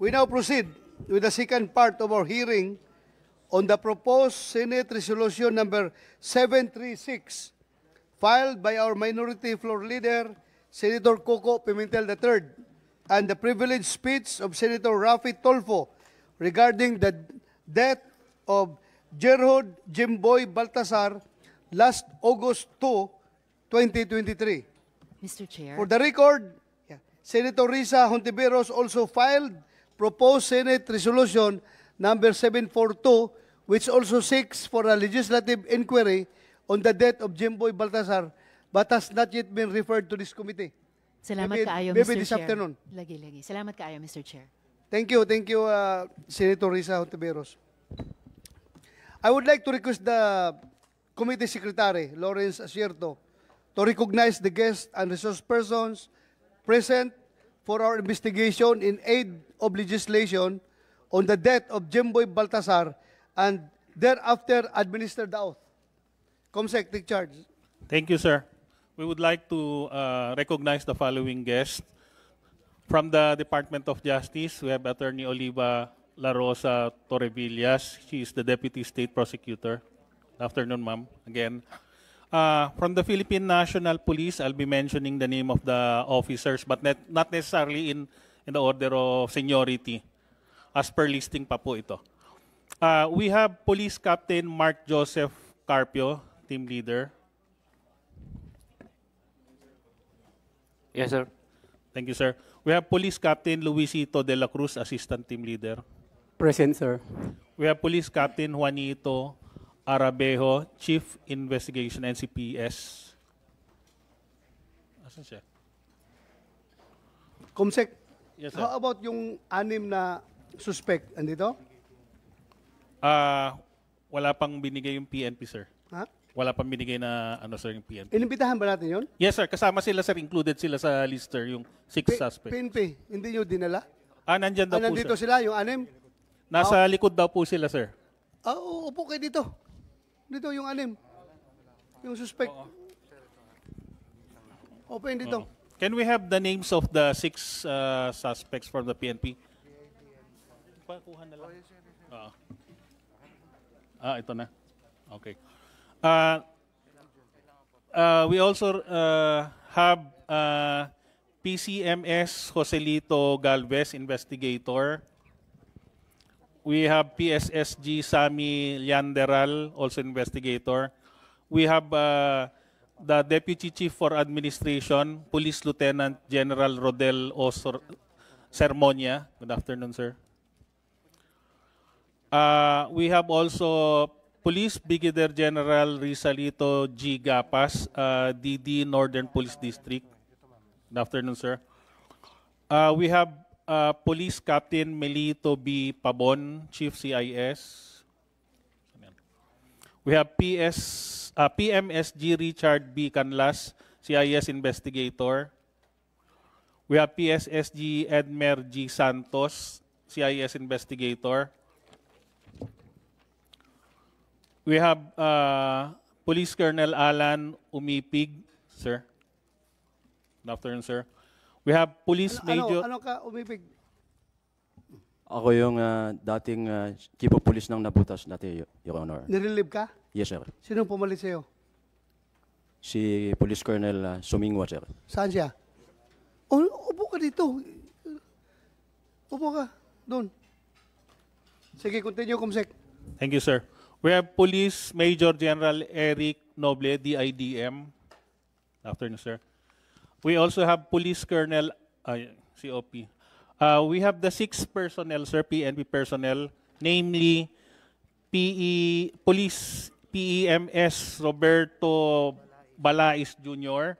We now proceed with the second part of our hearing on the proposed Senate Resolution number 736 filed by our minority floor leader, Senator Coco Pimentel III, and the privileged speech of Senator Rafi Tolfo regarding the death of Gerhard Jimboy Baltasar last August 2, 2023. Mr. Chair. For the record, yeah, Senator Risa Hontiveros also filed proposed Senate Resolution number 742, which also seeks for a legislative inquiry on the death of Jimboy Baltazar, but has not yet been referred to this committee. Salamat maybe, kaayo, maybe Mr. this Chair. afternoon. Lagi, lagi. Salamat kaayo, Mr. Chair. Thank you, thank you, uh, Senator Risa Hontiveros. I would like to request the Committee Secretary, Lawrence Asierto, to recognize the guests and resource persons present for our investigation in aid of legislation on the death of Jimboy Baltasar and thereafter administer the oath. Comsec, take charge. Thank you, sir. We would like to uh, recognize the following guest. From the Department of Justice, we have Attorney Oliva La Rosa Torrevillas. She is the Deputy State Prosecutor. Afternoon, ma'am. Again, Uh, from the Philippine National Police, I'll be mentioning the name of the officers, but net, not necessarily in, in the order of seniority. As per listing pa po ito. Uh, we have Police Captain Mark Joseph Carpio, team leader. Yes, sir. Thank you, sir. We have Police Captain Luisito de la Cruz, Assistant Team Leader. Present, sir. We have Police Captain Juanito Arabejo, Chief Investigation NCPS. Asan siya? Kumsek, Yes, how about yung anim na suspect? Andito? Ah, wala pang binigay yung PNP, sir. Ha? Wala pang binigay na ano sir yung PNP. Inimbitahan ba natin yun? Yes, sir. Kasama sila, sir. Included sila sa lister, yung six P- suspects. PNP, hindi nyo dinala? ah, nandiyan daw Ah, po, nandito sila, yung anim? Nasa likod daw po sila, sir. Ah, oo, upo kayo dito. Dito, yung anim. Yung suspect. Open dito. Can we have the names of the six uh, suspects from the PNP? Pakuha na lang. Oo. Ah, ito na. Okay. Uh, uh, we also uh, have uh, PCMS Joselito Galvez, investigator. We have PSSG Sami Lianderal, also investigator. We have uh, the Deputy Chief for Administration, Police Lieutenant General Rodel Osor Sermonia. Good afternoon, sir. Uh, we have also Police Brigadier General Rizalito G. Gapas, uh, DD Northern Police District. Good afternoon, sir. Uh, we have uh, Police Captain Melito B. Pabon, Chief CIS. We have PS, uh, ah, PMSG Richard B. Canlas, CIS Investigator. We have PSSG Edmer G. Santos, CIS Investigator. We have uh, Police Colonel Alan Umipig, sir. Good afternoon, sir. We have police ano, ano major. Ano, ano ka umibig? Ako yung ah, dating ah, chief of police ng Nabutas dati, Your Honor. Nirelieve ka? Yes, sir. Sinong pumalit sa'yo? Si Police Colonel ah, Sumingwa, sir. Saan siya? O, upo ka dito. Upo ka. Doon. Sige, continue, Kumsek. Thank you, sir. We have Police Major General Eric Noble, DIDM. Afternoon, sir. We also have Police Colonel, uh, COP. Uh, we have the six personnel, sir, PNP personnel, namely PE, Police PEMS Roberto Balais Jr.,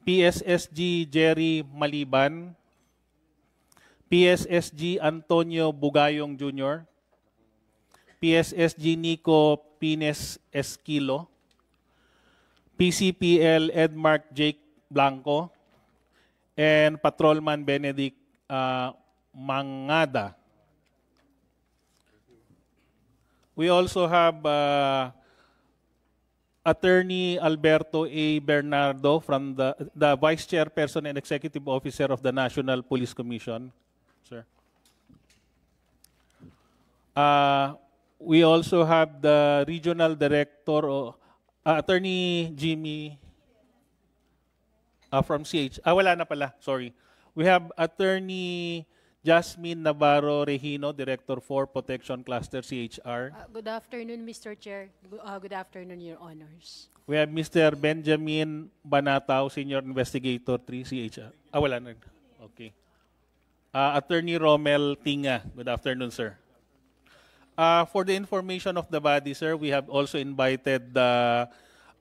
PSSG Jerry Maliban, PSSG Antonio Bugayong Jr., PSSG Nico Pines Esquilo, PCPL Edmark Jake Blanco and Patrolman Benedict uh, Mangada. We also have uh, Attorney Alberto A. Bernardo from the, the Vice Chairperson and Executive Officer of the National Police Commission. Sir. Uh, we also have the Regional Director, uh, Attorney Jimmy uh, from CH. Ah, wala na pala. Sorry. We have Attorney Jasmine Navarro Regino, Director for Protection Cluster CHR. Uh, good afternoon, Mr. Chair. Good, uh, good afternoon, Your Honors. We have Mr. Benjamin Banatao, Senior Investigator 3 CHR. Ah, wala na. Okay. Uh, Attorney Romel Tinga. Good afternoon, sir. Uh, for the information of the body, sir, we have also invited the uh,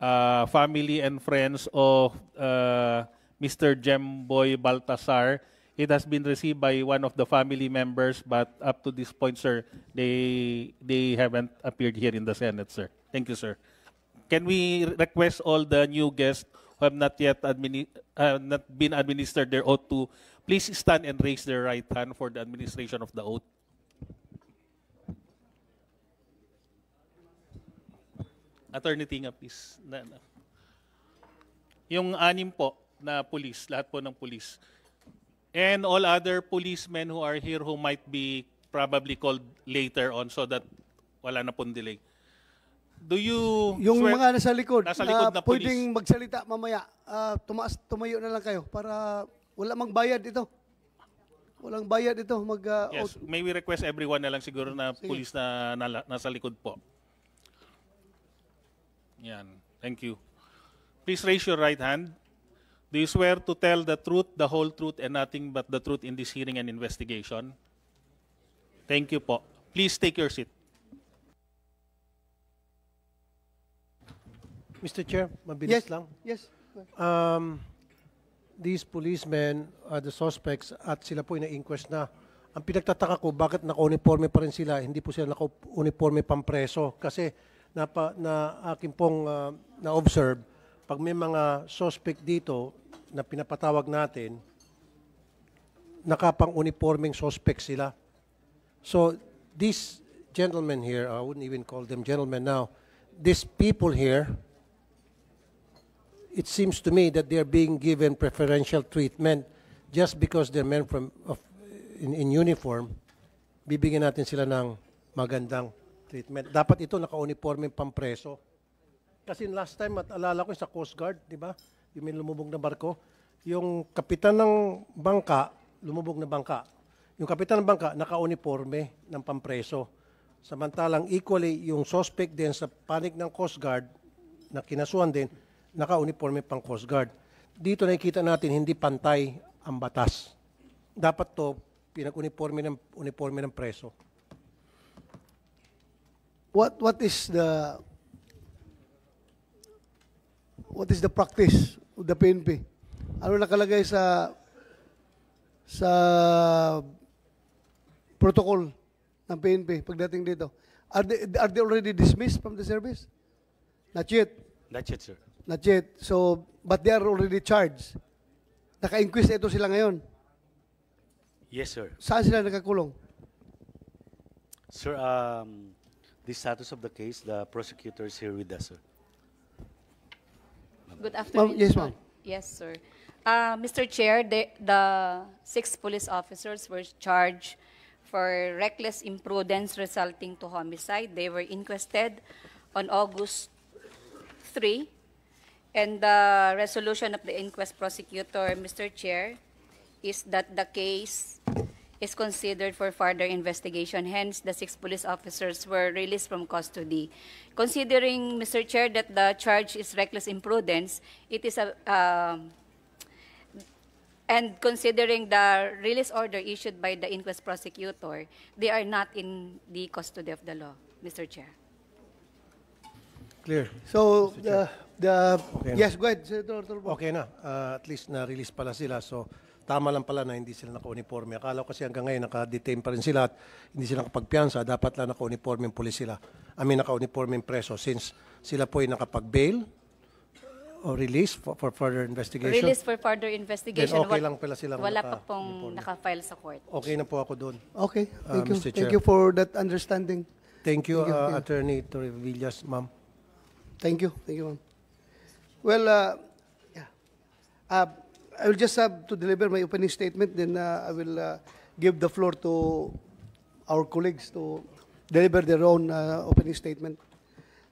uh, family and friends of uh, Mr. Gemboy Baltasar. It has been received by one of the family members, but up to this point, sir, they they haven't appeared here in the Senate, sir. Thank you, sir. Can we request all the new guests who have not yet administ uh, not been administered their oath to please stand and raise their right hand for the administration of the oath? Attorney Tinga, please. Na, na. Yung anim po na police, lahat po ng police. And all other policemen who are here who might be probably called later on so that wala na pong delay. Do you Yung swear, mga nasa likod, nasa ah, likod na, na pwedeng police? magsalita mamaya, uh, tumaas, tumayo na lang kayo para wala magbayad ito. Walang bayad ito. Mag, uh, yes, may we request everyone na lang siguro na Sige. police na, na nasa likod po. Yan. Thank you. Please raise your right hand. Do you swear to tell the truth, the whole truth, and nothing but the truth in this hearing and investigation? Thank you po. Please take your seat. Mr. Chair, mabilis Yes. lang. Yes. Um, these policemen are the suspects at sila po ina-inquest na. Ang pinagtataka ko, bakit naka-uniforme pa rin sila? Hindi po sila naka-uniforme preso. Kasi na, pa, na akin pong uh, na-observe, pag may mga suspect dito na pinapatawag natin, nakapang uniforming suspect sila. So, these gentlemen here, I wouldn't even call them gentlemen now, these people here, it seems to me that they are being given preferential treatment just because they're men from of, in, in uniform, bibigyan natin sila ng magandang treatment. Dapat ito naka-uniforme uniform pampreso. Kasi last time, at alala ko sa Coast Guard, di ba? Yung may lumubog na barko. Yung kapitan ng bangka, lumubog na bangka. Yung kapitan ng bangka, naka-uniforme ng pampreso. Samantalang equally, yung suspect din sa panic ng Coast Guard, na kinasuhan din, naka-uniforme pang Coast Guard. Dito nakikita natin hindi pantay ang batas. Dapat to pinag-uniforme ng uniforme ng preso what what is the what is the practice of the PNP? Ano nakalagay sa sa protocol ng PNP pagdating dito? Are they, are they already dismissed from the service? Not yet. Not yet, sir. Not yet. So, but they are already charged. Naka-inquest ito sila ngayon. Yes, sir. Saan sila nakakulong? Sir, um, the status of the case. The prosecutor is here with us, sir. Good afternoon. Well, yes, ma'am. Yes, sir. Uh, Mr. Chair, the, the six police officers were charged for reckless imprudence resulting to homicide. They were inquested on August 3, and the resolution of the inquest prosecutor, Mr. Chair, is that the case is considered for further investigation. Hence, the six police officers were released from custody. Considering, Mr. Chair, that the charge is reckless imprudence, it is a... Uh, and considering the release order issued by the inquest prosecutor, they are not in the custody of the law, Mr. Chair. Clear. So, the, the okay yes, na. go ahead, Okay na. Uh, at least na-release pala sila. So, Tama lang pala na hindi sila naka-uniforme. Akala ko kasi hanggang ngayon naka-detain pa rin sila at hindi sila nakapagpiansa. Dapat lang naka-uniforme yung pulis sila. I mean, naka-uniforme yung preso since sila po ay nakapag-bail or release for, for further investigation. Release for further investigation. Then okay lang pala sila. Wala naka, pa pong naka-file sa court. Okay na po ako doon. Okay. Uh, Thank uh, you. Mr. Thank you for that understanding. Thank you, Thank you. Uh, yeah. Attorney Torrevillas, ma'am. Thank you. Thank you, ma'am. Well, uh, yeah. Uh, I will just have to deliver my opening statement, then uh, I will uh, give the floor to our colleagues to deliver their own uh, opening statement.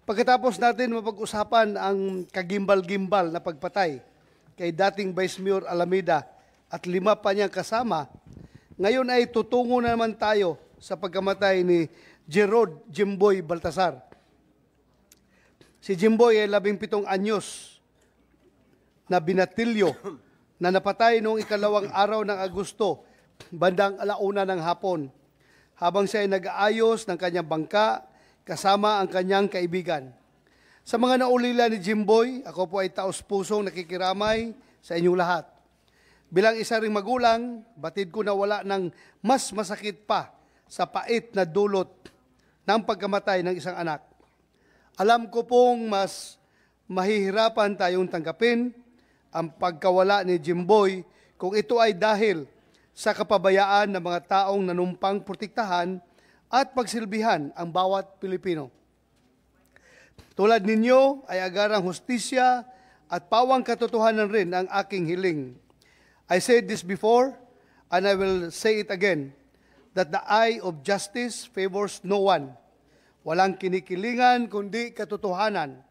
Pagkatapos natin mapag-usapan ang kagimbal-gimbal na pagpatay kay dating Vice Mayor Alameda at lima pa niyang kasama, ngayon ay tutungo na naman tayo sa pagkamatay ni Gerard Jimboy Baltasar. Si Jimboy ay labing pitong anyos na binatilyo na napatay noong ikalawang araw ng Agosto, bandang alauna ng hapon, habang siya ay nag-aayos ng kanyang bangka kasama ang kanyang kaibigan. Sa mga naulila ni Jimboy, ako po ay taos-pusong nakikiramay sa inyong lahat. Bilang isa ring magulang, batid ko na wala ng mas masakit pa sa pait na dulot ng pagkamatay ng isang anak. Alam ko pong mas mahihirapan tayong tanggapin ang pagkawala ni Jimboy kung ito ay dahil sa kapabayaan ng mga taong nanumpang protektahan at pagsilbihan ang bawat Pilipino. Tulad ninyo ay agarang hustisya at pawang katotohanan rin ang aking hiling. I said this before and I will say it again that the eye of justice favors no one. Walang kinikilingan kundi katotohanan.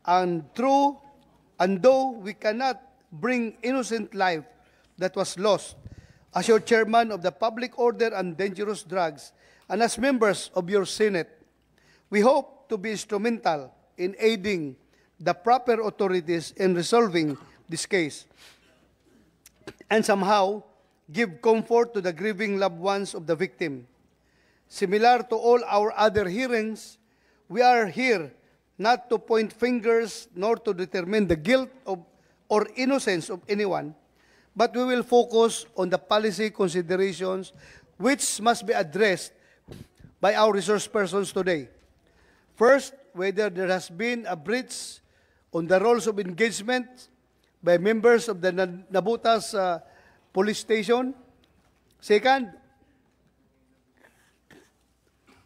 Ang true And though we cannot bring innocent life that was lost, as your chairman of the Public Order and Dangerous Drugs, and as members of your Senate, we hope to be instrumental in aiding the proper authorities in resolving this case and somehow give comfort to the grieving loved ones of the victim. Similar to all our other hearings, we are here not to point fingers nor to determine the guilt of or innocence of anyone, but we will focus on the policy considerations which must be addressed by our resource persons today. First, whether there has been a breach on the rules of engagement by members of the Nabutas uh, police station. Second,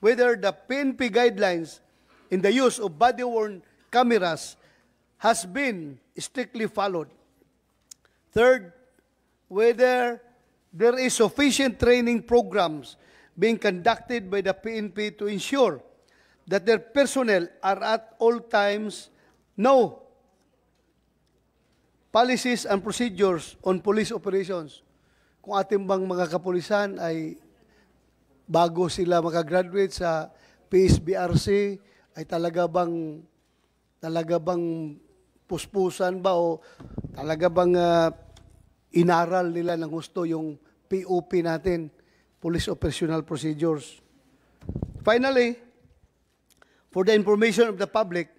whether the PNP guidelines in the use of body-worn cameras has been strictly followed. Third, whether there is sufficient training programs being conducted by the PNP to ensure that their personnel are at all times no policies and procedures on police operations. Kung ating bang mga kapulisan ay bago sila makagraduate sa PSBRC, ay talaga bang talaga bang puspusan ba o talaga bang uh, inaral nila ng gusto yung POP natin, Police Operational Procedures. Finally, for the information of the public,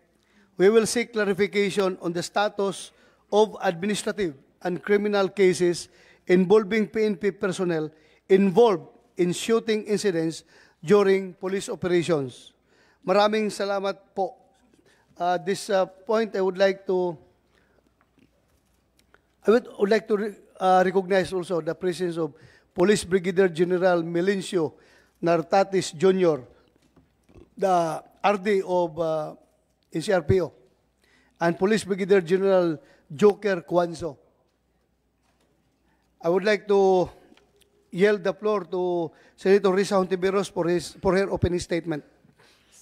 we will seek clarification on the status of administrative and criminal cases involving PNP personnel involved in shooting incidents during police operations. Maraming salamat po. Uh, this uh, point, I would like to I would, would like to re uh, recognize also the presence of Police Brigadier General Melencio Nartatis Jr., the RD of uh, NCRPO, and Police Brigadier General Joker Cuanzo. I would like to yield the floor to Senator Risa Hontiveros for, his, for her opening statement.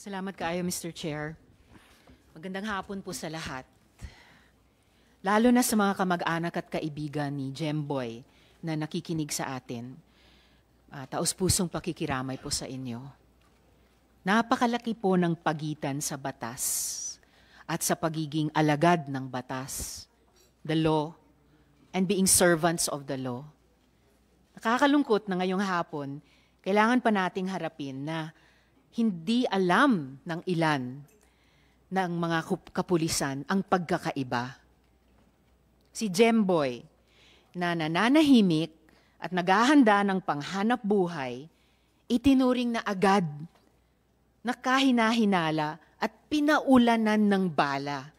Salamat kaayo, Mr. Chair. Magandang hapon po sa lahat. Lalo na sa mga kamag-anak at kaibigan ni Gemboy na nakikinig sa atin. Uh, ah, taos-pusong pakikiramay po sa inyo. Napakalaki po ng pagitan sa batas at sa pagiging alagad ng batas, the law, and being servants of the law. Nakakalungkot na ngayong hapon, kailangan pa nating harapin na hindi alam ng ilan ng mga kapulisan ang pagkakaiba. Si Jemboy na nananahimik at naghahanda ng panghanap buhay, itinuring na agad na kahinahinala at pinaulanan ng bala.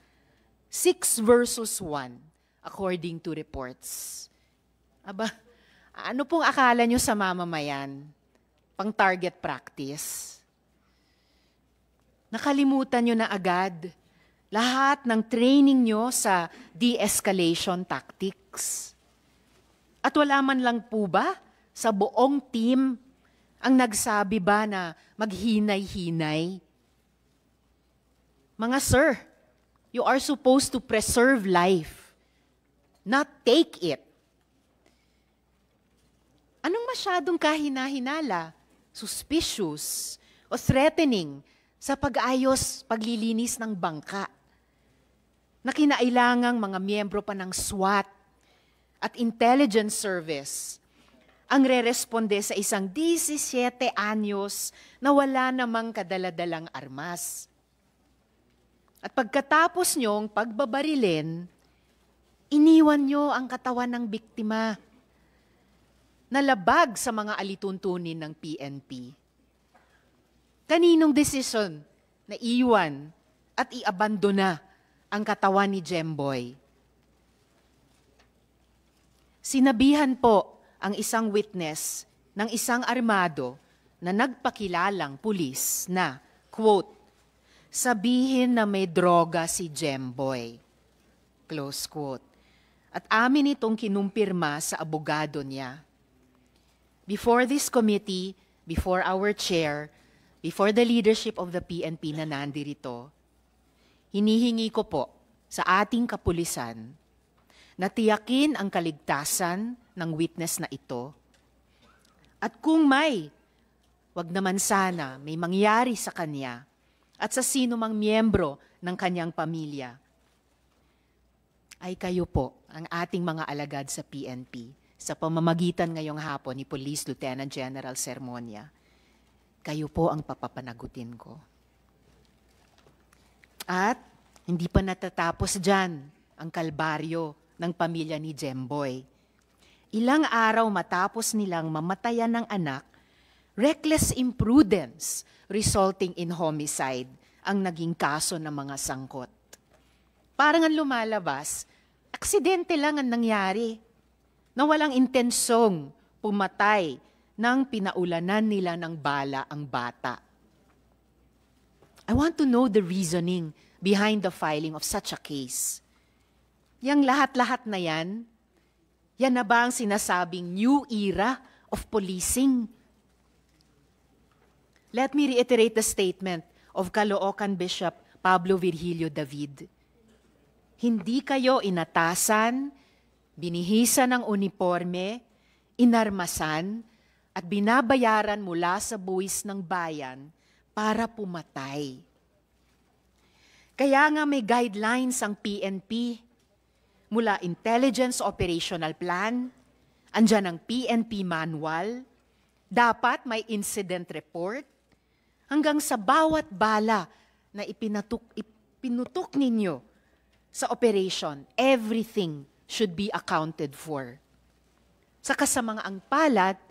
6 versus 1 according to reports. Aba, ano pong akala nyo sa mamamayan? Pang target practice nakalimutan nyo na agad lahat ng training nyo sa de-escalation tactics. At wala man lang po ba sa buong team ang nagsabi ba na maghinay-hinay? Mga sir, you are supposed to preserve life, not take it. Anong masyadong kahina-hinala, suspicious, o threatening sa pag-ayos, paglilinis ng bangka na kinailangang mga miyembro pa ng SWAT at intelligence service ang re-responde sa isang 17 anyos na wala namang kadaladalang armas. At pagkatapos niyong pagbabarilin, iniwan niyo ang katawan ng biktima. Nalabag sa mga alituntunin ng PNP Kaninong desisyon na iwan at iabandona ang katawan ni Jemboy? Sinabihan po ang isang witness ng isang armado na nagpakilalang pulis na, quote, sabihin na may droga si Jemboy. Close quote. At amin itong kinumpirma sa abogado niya. Before this committee, before our chair, before the leadership of the PNP na nandirito, hinihingi ko po sa ating kapulisan na tiyakin ang kaligtasan ng witness na ito. At kung may, wag naman sana may mangyari sa kanya at sa sino mang miyembro ng kanyang pamilya ay kayo po, ang ating mga alagad sa PNP, sa pamamagitan ngayong hapon ni Police Lieutenant General Sermonia kayo po ang papapanagutin ko. At hindi pa natatapos dyan ang kalbaryo ng pamilya ni Jemboy. Ilang araw matapos nilang mamatayan ng anak, reckless imprudence resulting in homicide ang naging kaso ng mga sangkot. Parang ang lumalabas, aksidente lang ang nangyari na walang intensyong pumatay nang pinaulanan nila ng bala ang bata. I want to know the reasoning behind the filing of such a case. Yang lahat-lahat na yan, yan na ba ang sinasabing new era of policing? Let me reiterate the statement of Caloocan Bishop Pablo Virgilio David. Hindi kayo inatasan, binihisan ng uniforme, inarmasan, at binabayaran mula sa buwis ng bayan para pumatay. Kaya nga may guidelines ang PNP mula Intelligence Operational Plan, andyan ang PNP Manual, dapat may incident report, hanggang sa bawat bala na ipinatuk, ipinutok ninyo sa operation, everything should be accounted for. Sa sa ang palat,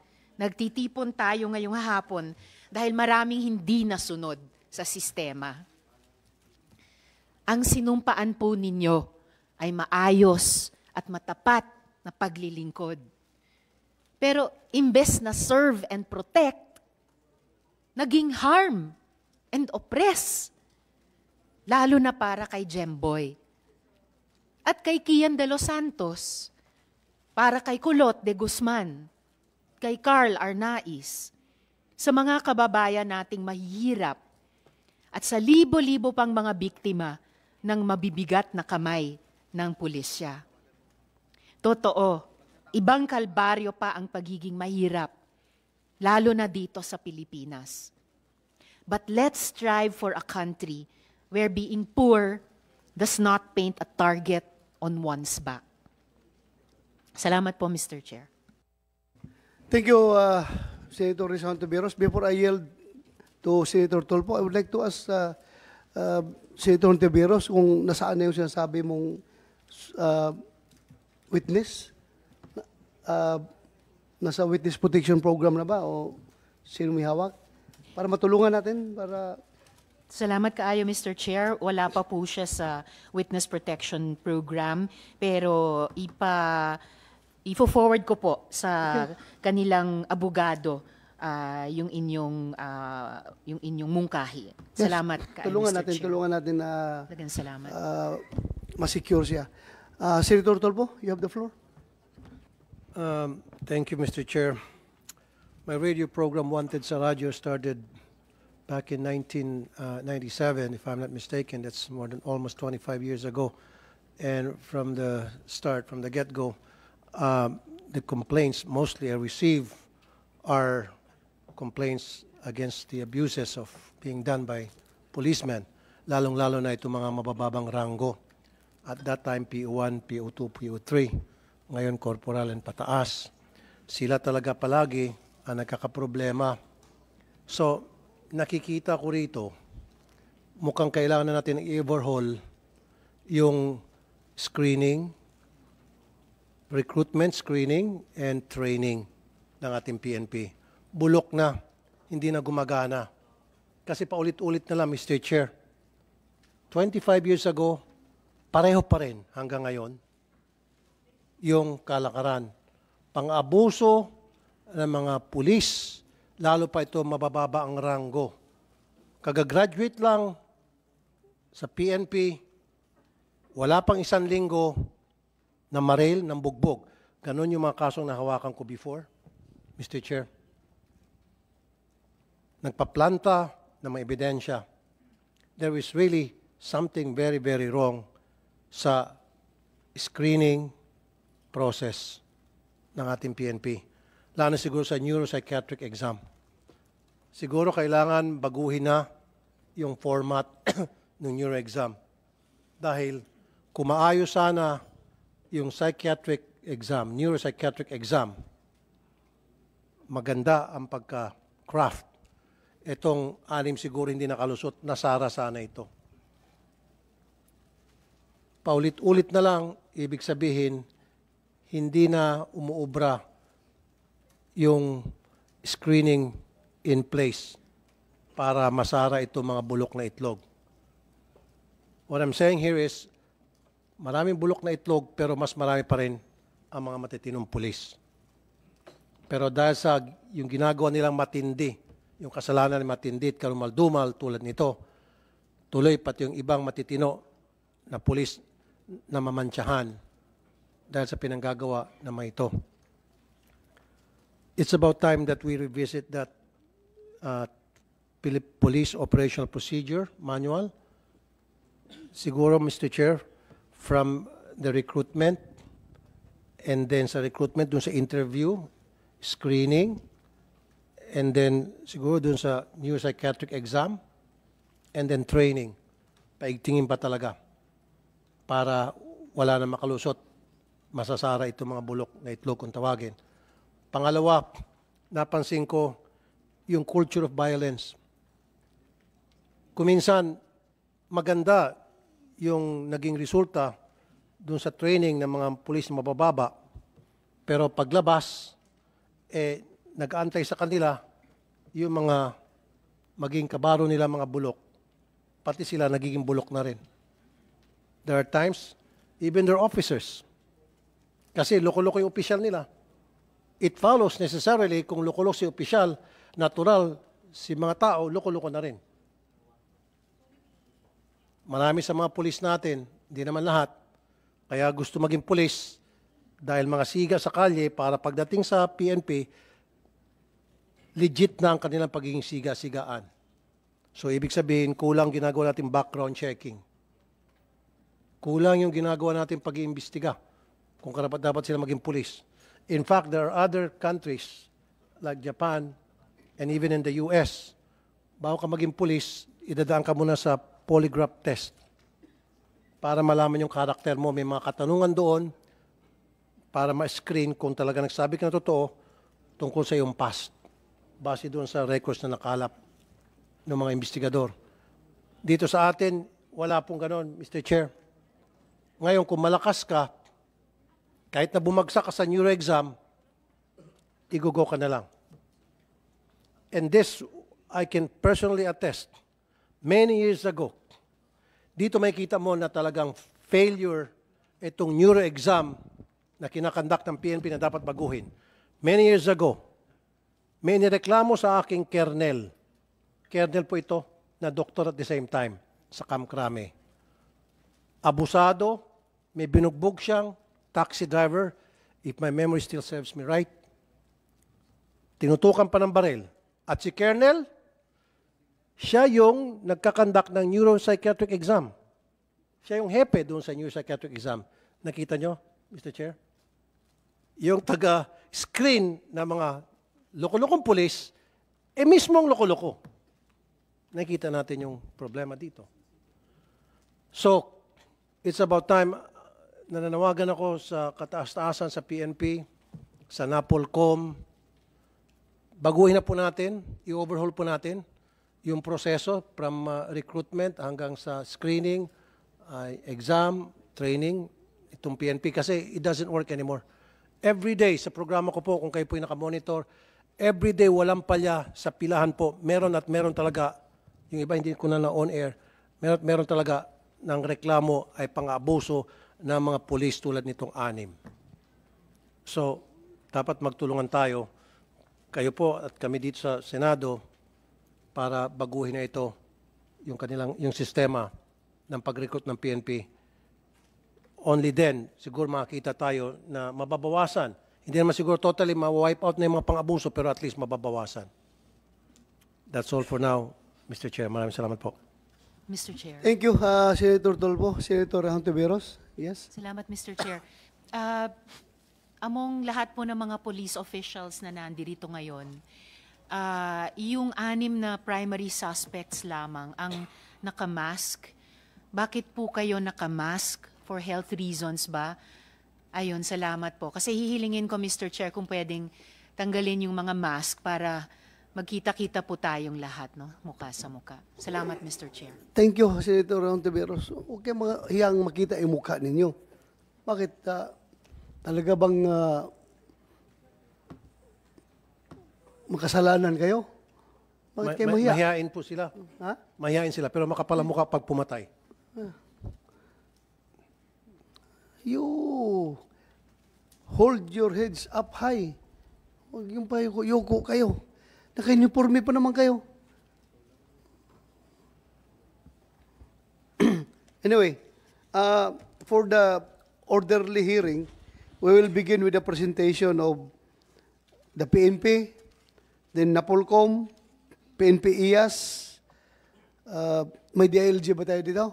Nagtitipon tayo ngayong hapon dahil maraming hindi nasunod sa sistema. Ang sinumpaan po ninyo ay maayos at matapat na paglilingkod. Pero imbes na serve and protect, naging harm and oppress. Lalo na para kay Jemboy. At kay Kian de los Santos, para kay Kulot de Guzman, kay Carl Arnais, sa mga kababayan nating mahihirap at sa libo-libo pang mga biktima ng mabibigat na kamay ng pulisya. Totoo, ibang kalbaryo pa ang pagiging mahirap, lalo na dito sa Pilipinas. But let's strive for a country where being poor does not paint a target on one's back. Salamat po, Mr. Chair. Thank you, uh, Senator Rizal Antiveros. Before I yield to Senator Tolpo, I would like to ask uh, uh, Senator Antiveros kung nasaan na yung sinasabi mong uh, witness? Uh, nasa witness protection program na ba? O sino may hawak? Para matulungan natin, para Salamat kaayo, Mr. Chair. Wala pa po siya sa Witness Protection Program, pero ipa Ifo-forward ko po sa kanilang abogado uh, yung inyong uh, yung inyong mungkahi. Yes. Salamat ka. Tulungan Mr. natin, Chair. tulungan natin na Talagang salamat. Uh, ma-secure siya. Uh, Senator Tolpo, you have the floor. Um, thank you, Mr. Chair. My radio program Wanted sa Radio started back in 1997, if I'm not mistaken. That's more than almost 25 years ago. And from the start, from the get-go, Um, the complaints mostly I receive are complaints against the abuses of being done by policemen, lalong-lalo na ito mga mabababang rango. At that time, PO1, PO2, PO3, ngayon corporal and pataas. Sila talaga palagi ang nagkakaproblema. So, nakikita ko rito, mukhang kailangan na natin i-overhaul yung screening, recruitment, screening, and training ng ating PNP. Bulok na, hindi na gumagana. Kasi paulit-ulit na lang, Mr. Chair. 25 years ago, pareho pa rin hanggang ngayon yung kalakaran. Pang-abuso ng mga pulis, lalo pa ito mabababa ang ranggo. Kagagraduate lang sa PNP, wala pang isang linggo, na marel ng bugbog. Ganon yung mga kasong nahawakan ko before, Mr. Chair. Nagpaplanta ng mga ebidensya. There is really something very, very wrong sa screening process ng ating PNP. Lalo siguro sa neuropsychiatric exam. Siguro kailangan baguhin na yung format ng neuro exam. Dahil kumaayos sana yung psychiatric exam, neuropsychiatric exam, maganda ang pagka-craft. Itong anim siguro hindi nakalusot, nasara sana ito. Paulit-ulit na lang, ibig sabihin, hindi na umuubra yung screening in place para masara itong mga bulok na itlog. What I'm saying here is, maraming bulok na itlog pero mas marami pa rin ang mga matitinong pulis. Pero dahil sa yung ginagawa nilang matindi, yung kasalanan ni matindi at karumaldumal tulad nito, tuloy pati yung ibang matitino na pulis na mamantsahan dahil sa pinanggagawa na may ito. It's about time that we revisit that uh, Police Operational Procedure Manual. Siguro, Mr. Chair, from the recruitment and then sa recruitment dun sa interview, screening, and then siguro dun sa new psychiatric exam, and then training. Paigtingin pa talaga para wala na makalusot. Masasara itong mga bulok na itlog kung tawagin. Pangalawa, napansin ko yung culture of violence. Kuminsan, maganda yung naging resulta dun sa training ng mga pulis na mabababa. Pero paglabas, eh, nag-aantay sa kanila yung mga maging kabaro nila mga bulok. Pati sila nagiging bulok na rin. There are times, even their officers. Kasi loko-loko yung opisyal nila. It follows necessarily kung loko-loko si opisyal, natural si mga tao, loko-loko na rin. Marami sa mga pulis natin, hindi naman lahat, kaya gusto maging pulis dahil mga siga sa kalye para pagdating sa PNP, legit na ang kanilang pagiging siga-sigaan. So, ibig sabihin, kulang ginagawa natin background checking. Kulang yung ginagawa natin pag-iimbestiga kung karapat dapat sila maging pulis. In fact, there are other countries like Japan and even in the US, bago ka maging pulis, idadaan ka muna sa polygraph test para malaman yung karakter mo. May mga katanungan doon para ma-screen kung talaga nagsabi ka na totoo tungkol sa iyong past. Base doon sa records na nakalap ng mga investigador. Dito sa atin, wala pong ganon, Mr. Chair. Ngayon, kung malakas ka, kahit na bumagsak ka sa neuro exam, igugo ka na lang. And this, I can personally attest many years ago, dito may kita mo na talagang failure itong neuro exam na kinakandak ng PNP na dapat baguhin. Many years ago, may nireklamo sa aking kernel. Kernel po ito na doktor at the same time sa Kamkrame. Abusado, may binugbog siyang taxi driver, if my memory still serves me right. Tinutukan pa ng baril. At si Kernel, siya yung nagkakandak ng neuropsychiatric exam. Siya yung hepe doon sa neuropsychiatric exam. Nakita nyo, Mr. Chair? Yung taga-screen na mga loko-lokong pulis, eh mismong lokoloko. Nakita natin yung problema dito. So, it's about time uh, nananawagan ako sa kataas-taasan sa PNP, sa NAPOLCOM. Baguhin na po natin, i-overhaul po natin yung proseso from uh, recruitment hanggang sa screening, uh, exam, training, itong PNP kasi it doesn't work anymore. Every day sa programa ko po kung kayo po yung nakamonitor, every day walang palya sa pilahan po. Meron at meron talaga, yung iba hindi ko na na on air, meron at meron talaga ng reklamo ay pang-abuso ng mga pulis tulad nitong anim. So, dapat magtulungan tayo. Kayo po at kami dito sa Senado, para baguhin na ito yung kanilang yung sistema ng pag-recruit ng PNP. Only then, siguro makita tayo na mababawasan. Hindi naman siguro totally ma-wipe out na yung mga pang-abuso, pero at least mababawasan. That's all for now, Mr. Chair. Maraming salamat po. Mr. Chair. Thank you, uh, Senator Tolbo. Senator Hontiveros. Yes. Salamat, Mr. Chair. Uh, among lahat po ng mga police officials na nandirito ngayon, uh, yung anim na primary suspects lamang ang nakamask. Bakit po kayo nakamask? For health reasons ba? Ayun, salamat po. Kasi hihilingin ko, Mr. Chair, kung pwedeng tanggalin yung mga mask para magkita-kita po tayong lahat, no? Mukha sa mukha. Salamat, Mr. Chair. Thank you, Senator Rontiveros. Huwag kayong hiyang makita yung mukha ninyo. Bakit? Uh, talaga bang uh, makasalanan kayo? Bakit kayo mahiya? Ma- po sila. Ha? Mahihain sila, pero makapalamukha pag pumatay. Ah. You hold your heads up high. Huwag yung pa yoko kayo. Naka-uniforme pa naman kayo. anyway, uh, for the orderly hearing, we will begin with the presentation of the PNP, then Napolcom, PNP IAS, e uh, may DILG ba tayo dito?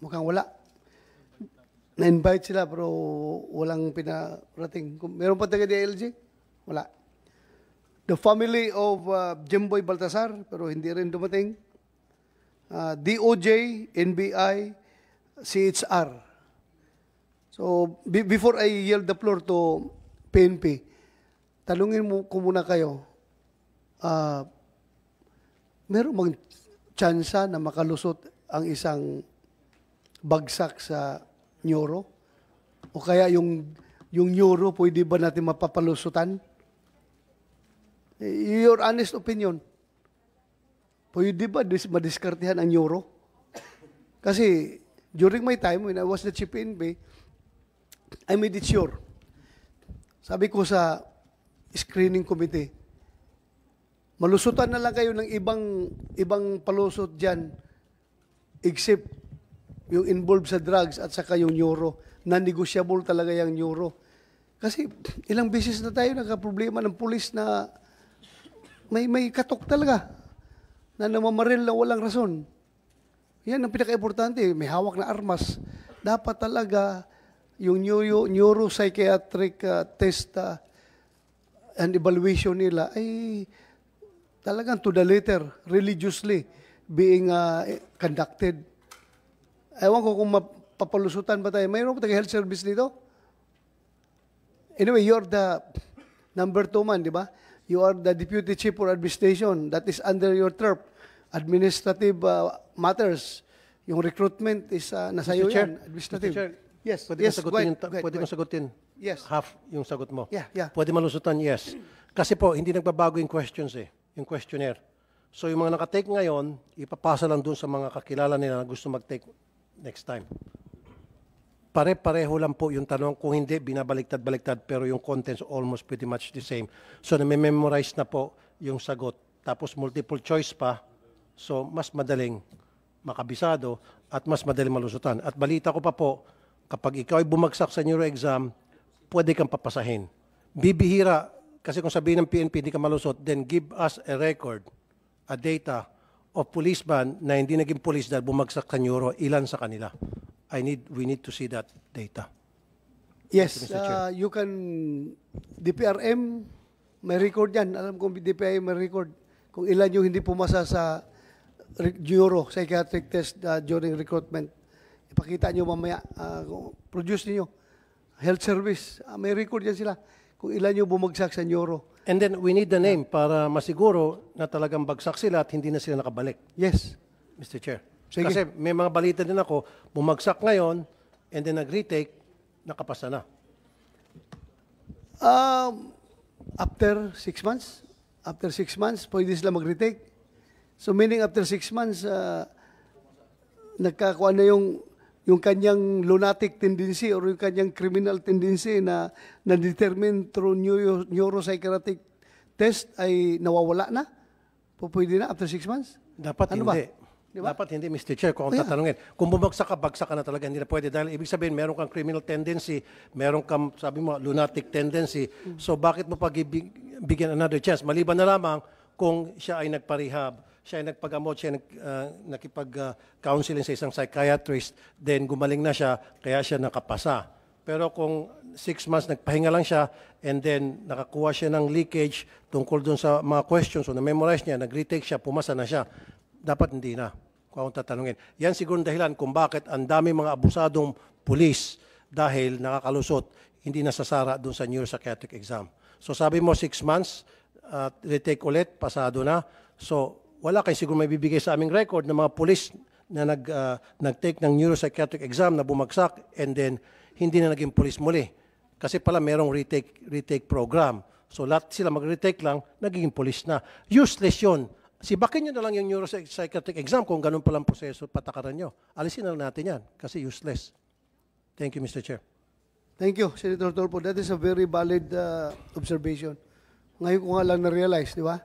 Mukhang wala. Na-invite sila pero walang pinarating. Meron pa taga DILG? Wala. The family of uh, Jimboy Baltasar pero hindi rin dumating. Uh, DOJ, NBI, CHR. So, before I yield the floor to PNP, Talungin mo ko muna kayo, uh, meron bang tsansa na makalusot ang isang bagsak sa neuro? O kaya yung, yung neuro, pwede ba natin mapapalusutan? Your honest opinion. Pwede ba dis- madiskartehan ang neuro? Kasi during my time, when I was the chief NB, I made it sure. Sabi ko sa screening committee. Malusutan na lang kayo ng ibang ibang palusot diyan except yung involved sa drugs at sa kayong neuro. Non-negotiable talaga yung neuro. Kasi ilang beses na tayo nagka-problema ng pulis na may may katok talaga na namamaril na walang rason. Yan ang pinaka-importante. May hawak na armas. Dapat talaga yung neuro, psychiatric uh, test uh, and evaluation nila ay talagang to the letter, religiously being uh, conducted. Ewan ko kung mapapalusutan ba tayo. Mayroon ba tayo health service dito? Anyway, you're the number two man, di ba? You are the deputy chief for administration. That is under your turf. Administrative uh, matters. Yung recruitment is uh, nasa iyo yan. Administrative. Mr. Chair, Yes, Pwede yes, sagutin, yung, ta- pwede kong sagutin yes. half yung sagot mo. Yeah, yeah. Pwede malusutan, yes. Kasi po, hindi nagbabago yung questions eh, yung questionnaire. So yung mga nakatake ngayon, ipapasa lang dun sa mga kakilala nila na gusto mag-take next time. Pare-pareho lang po yung tanong. Kung hindi, binabaliktad-baliktad pero yung contents almost pretty much the same. So nami-memorize na po yung sagot. Tapos multiple choice pa. So mas madaling makabisado at mas madaling malusutan. At balita ko pa po, kapag ikaw ay bumagsak sa neuro exam, pwede kang papasahin. Bibihira, kasi kung sabihin ng PNP, hindi ka malusot, then give us a record, a data of policeman na hindi naging police dahil bumagsak sa neuro, ilan sa kanila. I need, we need to see that data. Yes, you, uh, you can, DPRM, may record yan. Alam kong DPRM may record kung ilan yung hindi pumasa sa neuro psychiatric test uh, during recruitment Ipakita nyo mamaya, uh, produce niyo Health service, uh, may record yan sila. Kung ilan yung bumagsak sa neuro. And then we need the name para masiguro na talagang bagsak sila at hindi na sila nakabalik. Yes. Mr. Chair. Sige. Kasi may mga balita din ako, bumagsak ngayon, and then nag-retake, nakapasa na. Um, after six months, after six months, pwede sila mag-retake. So meaning after six months, uh, ah, nagkakuha na yung yung kanyang lunatic tendency or yung kanyang criminal tendency na na-determine through neuro neuropsychiatric test ay nawawala na? Pwede na after six months? Dapat ano hindi. Ba? Diba? Dapat hindi, Mr. Chair, kung ang oh, yeah. tatanungin. Kung bumagsak ka, bagsak ka na talaga, hindi na pwede. Dahil ibig sabihin, meron kang criminal tendency, meron kang, sabi mo, lunatic tendency. Mm-hmm. So bakit mo pag bigyan another chance? Maliban na lamang kung siya ay nagparehab siya ay nagpagamot, siya nag, uh, ah, nakipag-counseling ah, sa isang psychiatrist, then gumaling na siya, kaya siya nakapasa. Pero kung six months nagpahinga lang siya and then nakakuha siya ng leakage tungkol doon sa mga questions, so na-memorize niya, nag-retake siya, pumasa na siya, dapat hindi na. Kung akong tatanungin. Yan siguro ang dahilan kung bakit ang dami mga abusadong pulis dahil nakakalusot, hindi nasasara doon sa neuropsychiatric exam. So sabi mo six months, uh, retake ulit, pasado na. So wala kayo siguro may bibigay sa aming record ng mga pulis na nag, uh, nag-take ng neuropsychiatric exam na bumagsak and then hindi na naging pulis muli. Kasi pala merong retake, retake program. So lahat sila mag-retake lang, nagiging pulis na. Useless yun. Sibakin nyo na lang yung neuropsychiatric exam kung ganun palang proseso patakaran nyo. Alisin na natin yan kasi useless. Thank you, Mr. Chair. Thank you, Senator Torpo. That is a very valid uh, observation. Ngayon ko nga lang na-realize, di ba?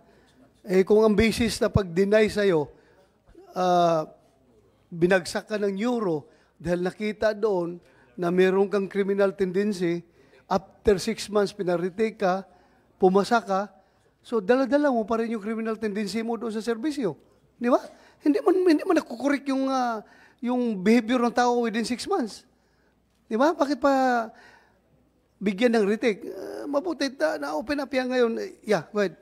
Eh kung ang basis na pag-deny sa'yo, uh, binagsak ka ng euro dahil nakita doon na meron kang criminal tendency, after six months pinarite ka, pumasa ka, so dala-dala mo pa rin yung criminal tendency mo doon sa serbisyo. Di ba? Hindi mo, hindi mo nakukurik yung, uh, yung behavior ng tao within six months. Di ba? Bakit pa bigyan ng retake? Uh, mabuti na, na-open up yan ngayon. Yeah, go ahead.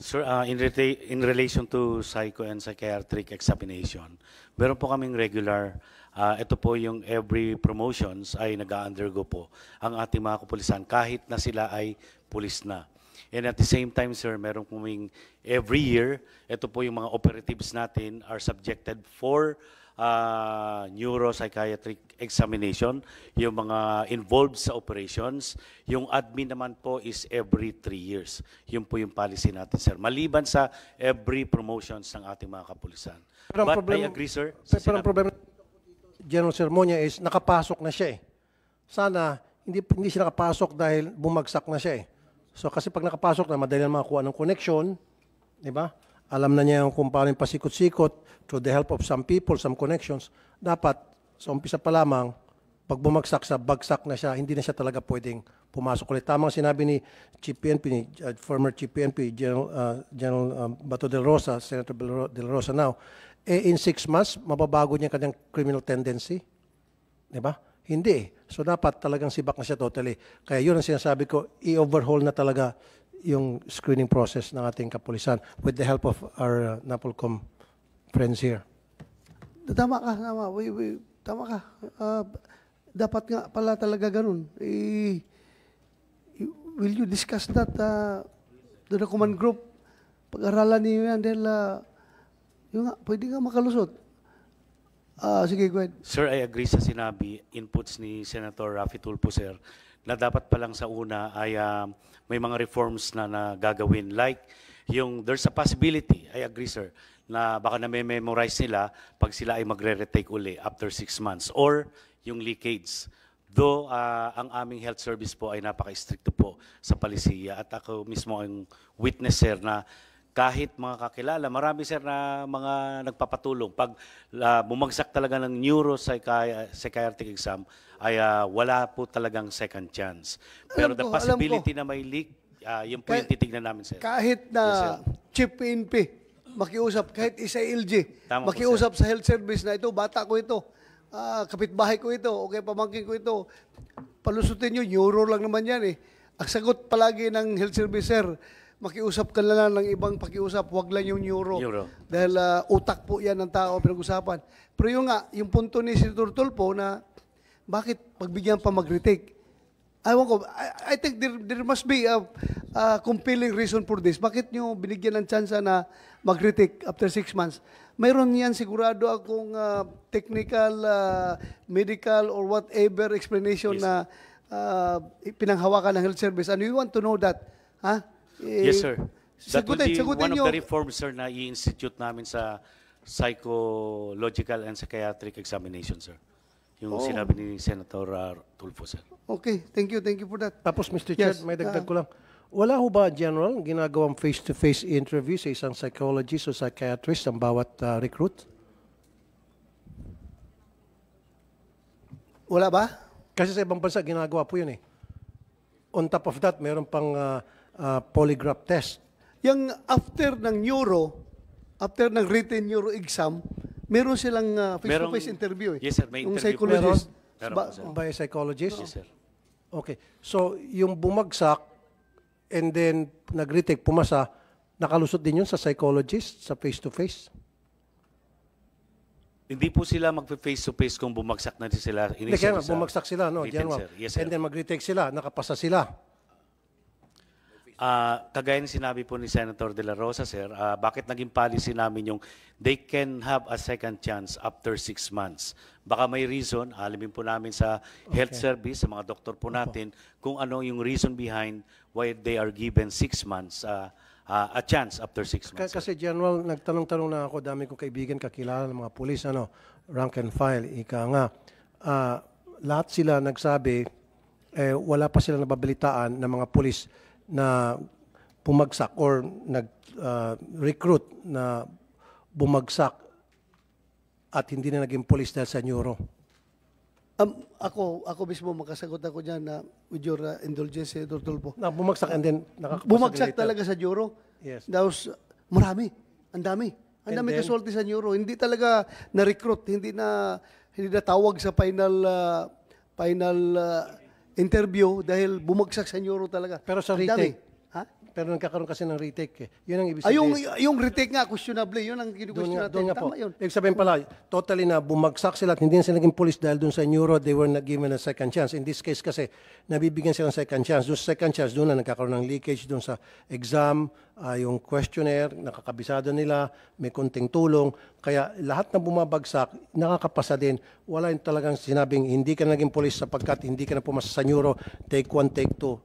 Sir, uh, in, reta- in relation to psycho and psychiatric examination, meron po kaming regular, uh, ito po yung every promotions ay nag-undergo po ang ating mga kapulisan kahit na sila ay pulis na. And at the same time, sir, meron kaming every year, ito po yung mga operatives natin are subjected for uh, neuropsychiatric examination, yung mga involved sa operations. Yung admin naman po is every three years. Yun po yung policy natin, sir. Maliban sa every promotions ng ating mga kapulisan. Pero But problem, I agree, sir. Pero, pero ang problema General Sermonia is nakapasok na siya eh. Sana hindi, hindi siya nakapasok dahil bumagsak na siya eh. So kasi pag nakapasok na, madali na makakuha ng connection, di ba? alam na niya yung kung paano yung pasikot-sikot through the help of some people, some connections, dapat sa umpisa pa lamang, pag bumagsak sa bagsak na siya, hindi na siya talaga pwedeng pumasok ulit. Tamang sinabi ni Chief PNP, ni, uh, former Chief PNP, General, uh, General um, Bato del Rosa, Senator del Rosa now, eh in six months, mababago niya kanyang criminal tendency. Di ba? Hindi. So dapat talagang sibak na siya totally. Kaya yun ang sinasabi ko, i-overhaul na talaga yung screening process ng ating kapulisan with the help of our uh, NAPOLCOM friends here. Tama ka, tama. We, we, tama ka. Uh, dapat nga pala talaga ganun. Eh, will you discuss that uh, ah, to the command group? Pag-aralan niyo yan dahil uh, ah, yung nga, pwede nga makalusot. Uh, sige, go ahead. Sir, I agree sa sinabi, inputs ni Senator Rafi Tulpo, sir na dapat pa lang sa una ay uh, may mga reforms na, na gagawin. Like, yung there's a possibility, I agree sir, na baka na-memorize nila pag sila ay magre-retake uli after six months. Or yung leakages. Though uh, ang aming health service po ay napaka-stricto po sa palisiya at ako mismo ang witnesser na kahit mga kakilala, marami sir na mga nagpapatulong. Pag uh, bumagsak talaga ng neuropsychiatric exam, ay uh, wala po talagang second chance. Pero alam the ko, possibility na may leak, uh, yun po yung titignan namin sir. Kahit na yes, sir. chip PNP, makiusap, kahit isa LG, Tama makiusap po, sa health service na ito, bata ko ito, uh, kapitbahay ko ito, okay, pamangkin ko ito, palusutin nyo, neuro lang naman yan eh. Ang sagot palagi ng health service sir, makiusap ka na lang ng ibang pakiusap, wag lang yung neuro. euro. Dahil uh, utak po yan ng tao pinag-usapan. Pero yung nga, yung punto ni si Turtulpo na bakit pagbigyan pa mag-retake? Ewan ko, I, I think there, there must be a, a compelling reason for this. Bakit nyo binigyan ng tsansa na mag-retake after six months? Mayroon yan sigurado akong uh, technical, uh, medical, or whatever explanation yes. na uh, pinanghawakan ng health service. And we want to know that. Ha? Huh? Eh, yes, sir. That sagutin, will be sagutin one nyo. of the reforms, sir, na i-institute namin sa psychological and psychiatric examination, sir. Yung Oo. Oh. sinabi ni Senator uh, Tulfo, sir. Okay, thank you, thank you for that. Tapos, Mr. Chair, Yes, may dagdag uh, ko lang. Wala ho ba, General, ginagawang face-to-face interview sa isang psychologist o psychiatrist ang bawat ah, recruit? Wala ba? Kasi sa ibang bansa, ginagawa po yun eh. On top of that, mayroon pang ah, uh, polygraph test. Yung after ng neuro, after ng written neuro exam, meron silang face-to-face uh, -face interview. Eh. Yes, sir. May yung interview. Psychologist, meron. Meron, sir. By a psychologist? Yes, sir. Okay. So, yung bumagsak and then nag-retake, pumasa, nakalusot din yun sa psychologist, sa face-to-face? Hindi po sila mag-face-to-face kung bumagsak na sila. Hindi, kaya bumagsak sila, no? Written, sir. Yes, sir. And then mag-retake sila, nakapasa sila. Uh, kagaya ng sinabi po ni Senator De La Rosa, sir, uh, bakit naging policy namin yung they can have a second chance after six months? Baka may reason, alamin po namin sa health okay. service, sa mga doktor po natin, okay. kung ano yung reason behind why they are given six months uh, uh, a chance after six months. K kasi General, nagtanong-tanong na ako, dami kong kaibigan, kakilala ng mga pulis, ano, rank and file, ika nga. Uh, lahat sila nagsabi, eh, wala pa sila nababalitaan ng mga pulis na bumagsak or nag-recruit ah, uh, na bumagsak at hindi na naging police dahil sa neuro? Um, ako, ako mismo makasagot ako dyan na with your uh, indulgence, Dr. Tulpo. Na bumagsak and then nakakapasag Bumagsak later. talaga sa neuro. Yes. Tapos ah, marami, ang dami. Ang dami kasulti sa neuro. Hindi talaga na-recruit, hindi na hindi na tawag sa final uh, final uh, interview dahil bumagsak sa neuro talaga. Pero sa retake, pero nagkakaroon kasi ng retake eh. Yun ang ibig ah, sabihin. Ay, yung, yung retake nga, questionable, eh. yun ang Doon kinu-question doon natin. nga po. Tama yun. Ibig sabihin pala, totally na bumagsak sila at hindi na sila naging police dahil doon sa neuro, they were not given a second chance. In this case kasi, nabibigyan sila ng second chance. Doon sa second chance, doon na nagkakaroon ng leakage doon sa exam, ah, yung questionnaire, nakakabisado nila, may konting tulong. Kaya lahat na bumabagsak, nakakapasa din. Wala yung talagang sinabing, hindi ka na naging police sapagkat hindi ka na pumasa sa neuro, take one, take two.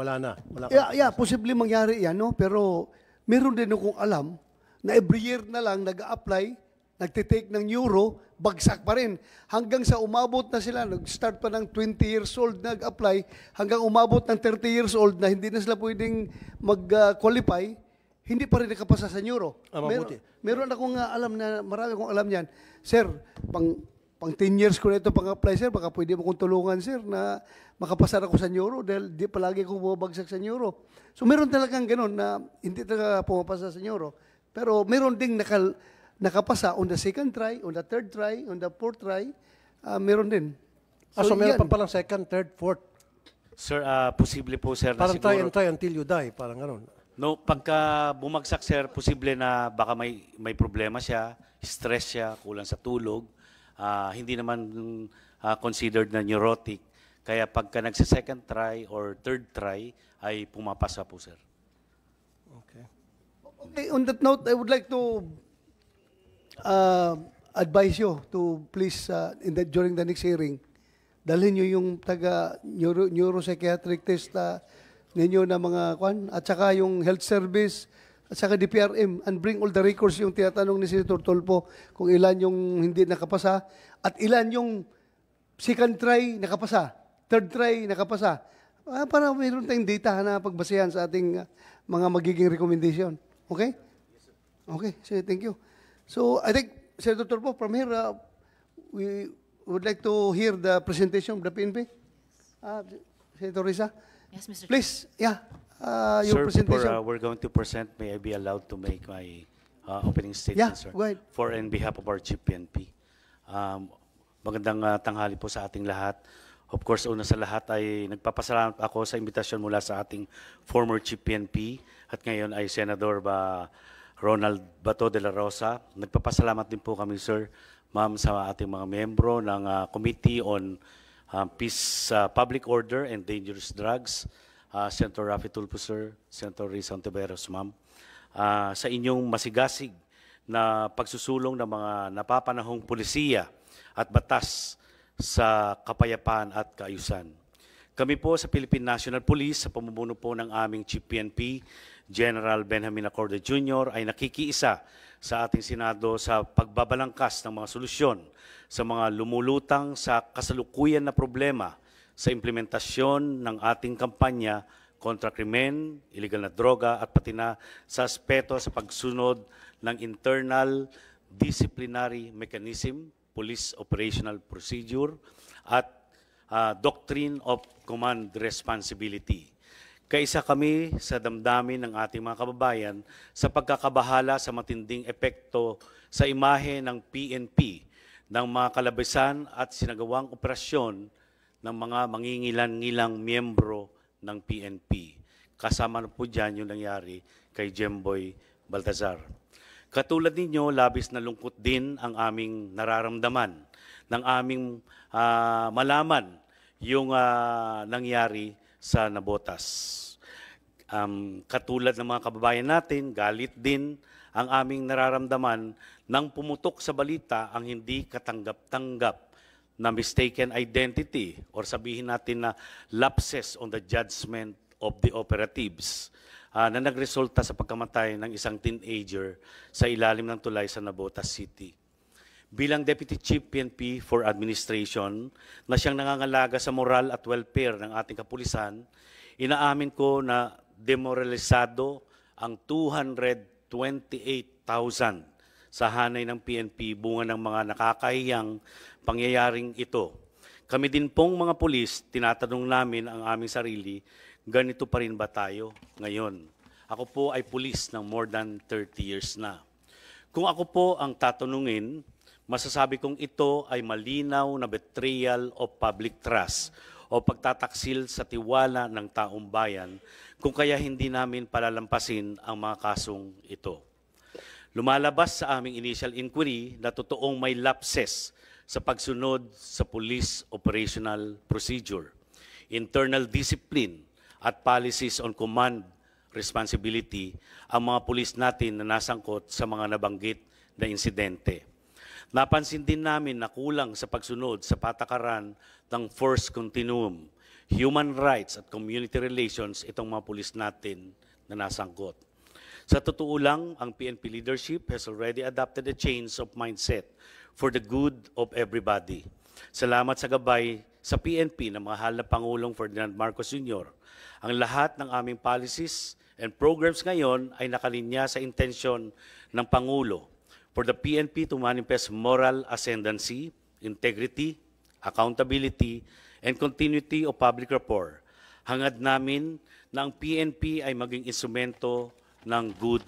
Wala na. Wala ka Yeah, yeah, posible mangyari yan, no? Pero meron din akong alam na every year na lang nag-apply, nagtitake ng euro, bagsak pa rin. Hanggang sa umabot na sila, nag-start pa ng 20 years old nag-apply, hanggang umabot ng 30 years old na hindi na sila pwedeng mag-qualify, hindi pa rin nakapasa sa euro. Ah, mabuti. Meron, meron akong ah, alam na, marami akong alam niyan. Sir, pang pang 10 years ko na ito pang-apply, sir, baka pwede mo kong tulungan, sir, na makapasar ako sa Euro dahil di palagi ko bumabagsak sa Euro. So meron talagang ganun na hindi talaga pumapasa sa Euro. Pero meron ding nakal, nakapasa on the second try, on the third try, on the fourth try, uh, meron din. So, ah, so meron yan. pa palang second, third, fourth. Sir, uh, posible po, sir, parang na siguro... Parang try and try until you die, parang ganun. No, pagka bumagsak sir, posible na baka may may problema siya, stress siya, kulang sa tulog uh, hindi naman uh, considered na neurotic. Kaya pagka nagsa-second try or third try, ay pumapasa po, sir. Okay. Okay, on that note, I would like to uh, advise you to please, uh, in the, during the next hearing, dalhin nyo yung taga neuro, neuropsychiatric test uh, ninyo na mga kwan, at saka yung health service, at saka DPRM and bring all the records yung tinatanong ni Senator Tolpo kung ilan yung hindi nakapasa at ilan yung second try nakapasa, third try nakapasa. Ah, para mayroon tayong data na pagbasehan sa ating ah, mga magiging recommendation. Okay? Okay, so thank you. So I think, Senator Tolpo, from here, uh, we would like to hear the presentation of the PNP. Uh, ah, Senator Risa? Yes, Mr. Please, yeah uh, ah, your sir, presentation. Sir, uh, we're going to present, may I be allowed to make my uh, opening statement, yeah, sir? go ahead. For in behalf of our Chief PNP. Um, magandang uh, tanghali po sa ating lahat. Of course, una sa lahat ay nagpapasalamat ako sa imbitasyon mula sa ating former Chief PNP at ngayon ay Senador ba Ronald Bato de la Rosa. Nagpapasalamat din po kami, sir, ma'am, sa ating mga membro ng uh, Committee on uh, Peace, uh, Public Order and Dangerous Drugs uh, Senator Rafi Tulfo, sir, Senator Riz Antiveros, ma'am, uh, sa inyong masigasig na pagsusulong ng mga napapanahong polisiya at batas sa kapayapaan at kaayusan. Kami po sa Philippine National Police, sa pamumuno po ng aming Chief PNP, General Benjamin Accordo Jr. ay nakikiisa sa ating Senado sa pagbabalangkas ng mga solusyon sa mga lumulutang sa kasalukuyan na problema sa implementasyon ng ating kampanya kontra krimen, ilegal na droga at pati na sa aspeto sa pagsunod ng internal disciplinary mechanism, police operational procedure at uh, doctrine of command responsibility. Kaisa kami sa damdamin ng ating mga kababayan sa pagkakabahala sa matinding epekto sa imahe ng PNP ng mga kalabisan at sinagawang operasyon ng mga mangingilan-ngilang miyembro ng PNP. Kasama na po dyan yung nangyari kay Jemboy Baltazar. Katulad ninyo, labis na lungkot din ang aming nararamdaman ng aming uh, malaman yung uh, nangyari sa Nabotas. Um, katulad ng mga kababayan natin, galit din ang aming nararamdaman nang pumutok sa balita ang hindi katanggap-tanggap na mistaken identity or sabihin natin na lapses on the judgment of the operatives uh, na nagresulta sa pagkamatay ng isang teenager sa ilalim ng tulay sa Nabota City. Bilang Deputy Chief PNP for Administration na siyang nangangalaga sa moral at welfare ng ating kapulisan, inaamin ko na demoralisado ang 228,000 sa hanay ng PNP bunga ng mga nakakahiyang pangyayaring ito. Kami din pong mga pulis, tinatanong namin ang aming sarili, ganito pa rin ba tayo ngayon? Ako po ay pulis ng more than 30 years na. Kung ako po ang tatanungin, masasabi kong ito ay malinaw na betrayal of public trust o pagtataksil sa tiwala ng taong bayan kung kaya hindi namin palalampasin ang mga kasong ito. Lumalabas sa aming initial inquiry na totoong may lapses sa pagsunod sa police operational procedure, internal discipline at policies on command responsibility ang mga pulis natin na nasangkot sa mga nabanggit na insidente. Napansin din namin na kulang sa pagsunod sa patakaran ng force continuum, human rights at community relations itong mga pulis natin na nasangkot. Sa totoo lang, ang PNP leadership has already adopted a change of mindset for the good of everybody. Salamat sa gabay sa PNP na mahal na Pangulong Ferdinand Marcos Jr. Ang lahat ng aming policies and programs ngayon ay nakalinya sa intensyon ng Pangulo for the PNP to manifest moral ascendancy, integrity, accountability, and continuity of public rapport. Hangad namin na ang PNP ay maging instrumento ng good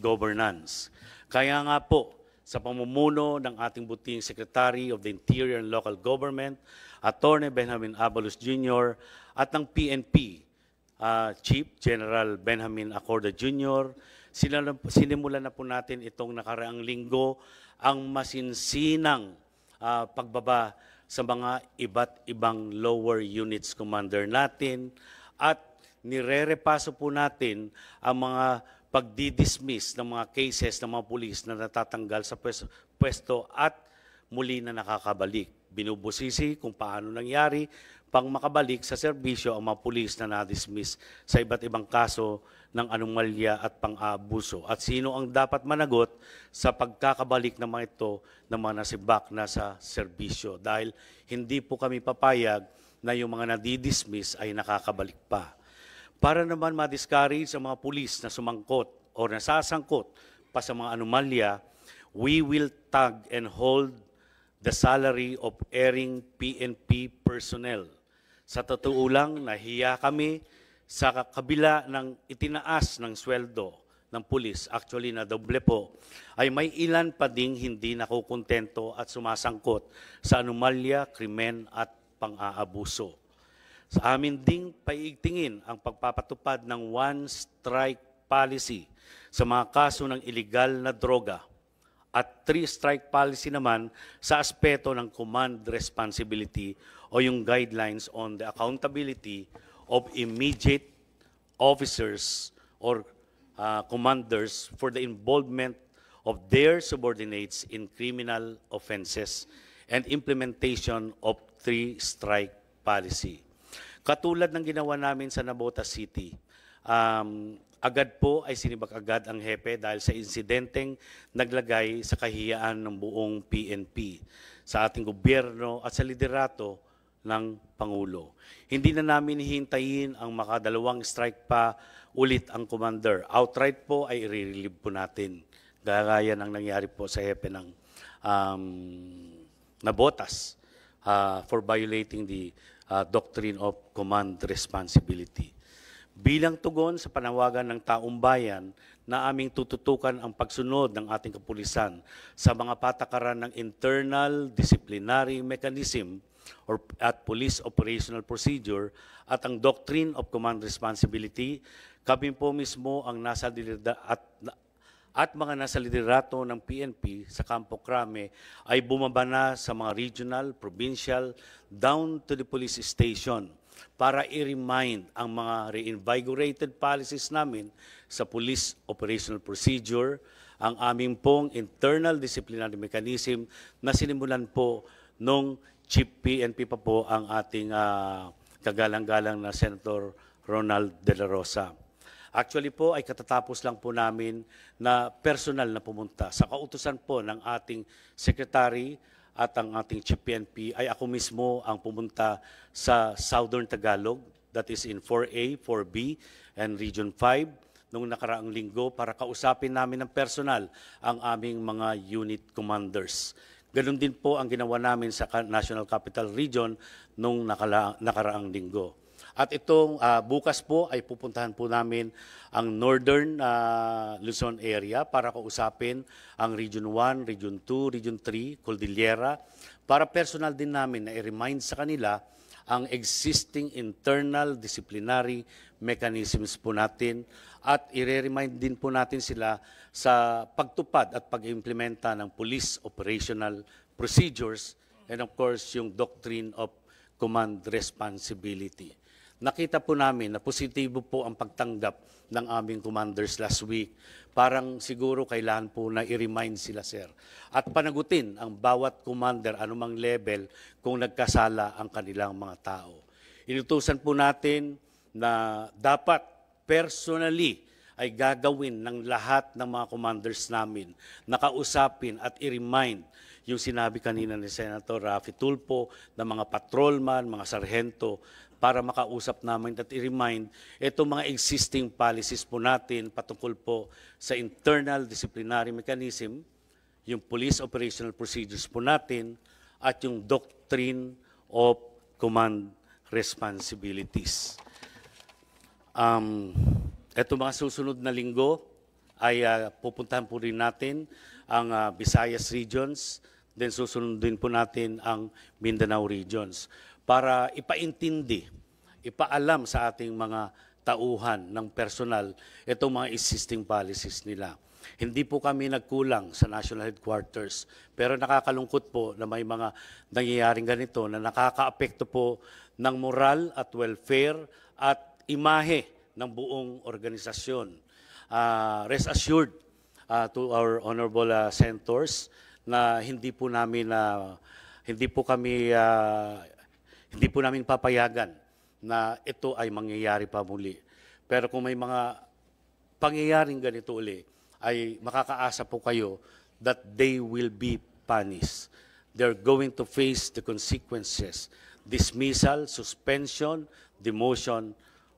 governance. Kaya nga po, sa pamumuno ng ating buting Secretary of the Interior and Local Government, Attorney Benjamin Abalos Jr. at ng PNP, uh, ah, Chief General Benjamin Acorda Jr. Sila, sinimulan na po natin itong nakaraang linggo ang masinsinang uh, pagbaba sa mga iba't ibang lower units commander natin at nirerepaso po natin ang mga pagdi-dismiss ng mga cases ng mga pulis na natatanggal sa pwesto at muli na nakakabalik. Binubusisi kung paano nangyari pang makabalik sa serbisyo ang mga pulis na na-dismiss sa iba't ibang kaso ng anomalya at pang-abuso at sino ang dapat managot sa pagkakabalik ng mga ito ng mga nasibak na sa serbisyo dahil hindi po kami papayag na yung mga nadidismiss ay nakakabalik pa para naman ma-discourage ang mga pulis na sumangkot o nasasangkot pa sa mga anomalya, we will tag and hold the salary of erring PNP personnel. Sa totoo lang, nahiya kami sa kabila ng itinaas ng sweldo ng pulis, actually na doble po, ay may ilan pa ding hindi nakukontento at sumasangkot sa anomalya, krimen at pang-aabuso. Sa amin ding paigtingin ang pagpapatupad ng one-strike policy sa mga kaso ng ilegal na droga at three-strike policy naman sa aspeto ng command responsibility o yung guidelines on the accountability of immediate officers or uh, commanders for the involvement of their subordinates in criminal offenses and implementation of three-strike policy. Katulad ng ginawa namin sa Nabota City, um, agad po ay sinibak agad ang hepe dahil sa insidenteng naglagay sa kahiyaan ng buong PNP, sa ating gobyerno at sa liderato ng Pangulo. Hindi na namin hihintayin ang makadalawang strike pa ulit ang commander. Outright po ay i-relieve po natin. Gagaya ng nangyari po sa hepe ng um, Nabotas uh, for violating the uh, Doctrine of Command Responsibility. Bilang tugon sa panawagan ng taong bayan na aming tututukan ang pagsunod ng ating kapulisan sa mga patakaran ng internal disciplinary mechanism or at police operational procedure at ang doctrine of command responsibility, kami po mismo ang nasa dilida at at mga nasa liderato ng PNP sa Kampo Crame ay bumaba na sa mga regional, provincial, down to the police station para i-remind ang mga reinvigorated policies namin sa police operational procedure, ang aming pong internal disciplinary mechanism na sinimulan po nung Chief PNP pa po ang ating uh, kagalang-galang na Senator Ronald De La Rosa. Actually po ay katatapos lang po namin na personal na pumunta. Sa kautusan po ng ating secretary at ang ating chief PNP ay ako mismo ang pumunta sa Southern Tagalog that is in 4A, 4B and Region 5 nung nakaraang linggo para kausapin namin ng personal ang aming mga unit commanders. Ganon din po ang ginawa namin sa National Capital Region nung nakaraang linggo. At itong uh, bukas po ay pupuntahan po namin ang Northern uh, Luzon area para kausapin ang Region 1, Region 2, Region 3, Cordillera para personal din namin na i-remind sa kanila ang existing internal disciplinary mechanisms po natin at i-remind din po natin sila sa pagtupad at pag-implementa ng police operational procedures and of course yung doctrine of command responsibility nakita po namin na positibo po ang pagtanggap ng aming commanders last week. Parang siguro kailangan po na i-remind sila, sir. At panagutin ang bawat commander, anumang level, kung nagkasala ang kanilang mga tao. Inutusan po natin na dapat personally ay gagawin ng lahat ng mga commanders namin, nakausapin at i-remind yung sinabi kanina ni Senator Rafi Tulpo na mga patrolman, mga sarhento para makausap namin at i-remind itong mga existing policies po natin patungkol po sa internal disciplinary mechanism, yung police operational procedures po natin, at yung doctrine of command responsibilities. Um, ito mga susunod na linggo ay uh, pupuntahan po rin natin ang uh, Visayas regions, then susunod din po natin ang Mindanao regions para ipaintindi, ipaalam sa ating mga tauhan ng personal itong mga existing policies nila. Hindi po kami nagkulang sa national headquarters, pero nakakalungkot po na may mga nangyayaring ganito na nakakaapekto po ng moral at welfare at imahe ng buong organisasyon. Uh, rest assured uh, to our honorable uh, senators na hindi po namin uh, hindi po kami uh, hindi po namin papayagan na ito ay mangyayari pa muli. Pero kung may mga pangyayaring ganito uli, ay makakaasa po kayo that they will be punished. They're going to face the consequences. Dismissal, suspension, demotion,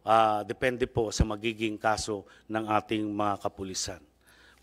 uh, depende po sa magiging kaso ng ating mga kapulisan.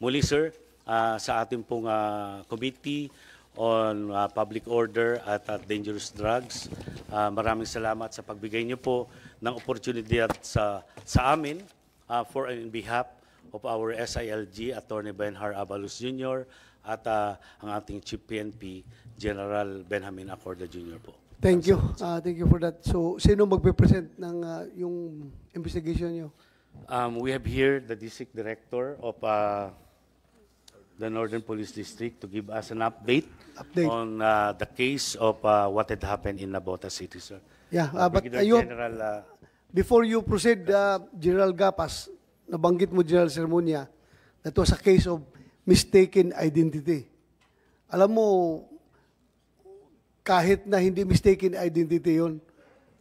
Muli sir, uh, sa ating pong uh, committee, on uh, public order at, at dangerous drugs. Uh, maraming salamat sa pagbigay niyo po ng opportunity at sa, sa amin uh, for in behalf of our SILG, Attorney Benhar Abalus Jr. at uh, ang ating Chief PNP, General Benjamin Acorda Jr. po. Thank you. Uh, thank you for that. So, sino magpe-present ng uh, yung investigation nyo? Um, we have here the district director of uh, the Northern Police District to give us an update, Update. on uh, the case of uh, what had happened in Nabota City, sir. Yeah, uh, but you, General, uh, before you proceed, uh, General Gapas, nabanggit mo General Sermonia, that was a case of mistaken identity. Alam mo, kahit na hindi mistaken identity yon,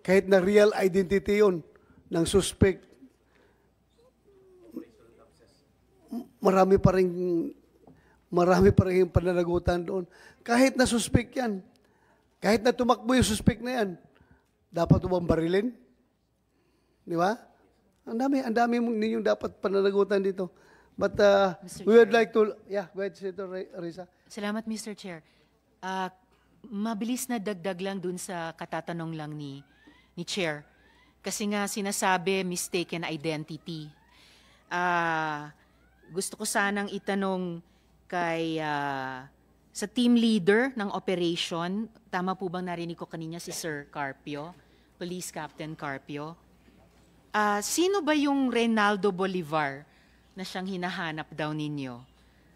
kahit na real identity yon ng suspect, marami pa rin Marami pa rin pananagutan doon. Kahit na suspect yan, kahit na tumakbo yung suspect na yan, dapat ubang barilin. Di ba? Ang dami, ang dami ninyong dapat pananagutan dito. But uh, we would like to, yeah, go ahead, Senator Risa. Salamat, Mr. Chair. Uh, mabilis na dagdag lang dun sa katatanong lang ni, ni Chair. Kasi nga sinasabi mistaken identity. Uh, gusto ko sanang itanong kay uh, sa team leader ng operation. Tama po bang narinig ko kanina si Sir Carpio, Police Captain Carpio? Uh, sino ba yung Reynaldo Bolivar na siyang hinahanap daw ninyo?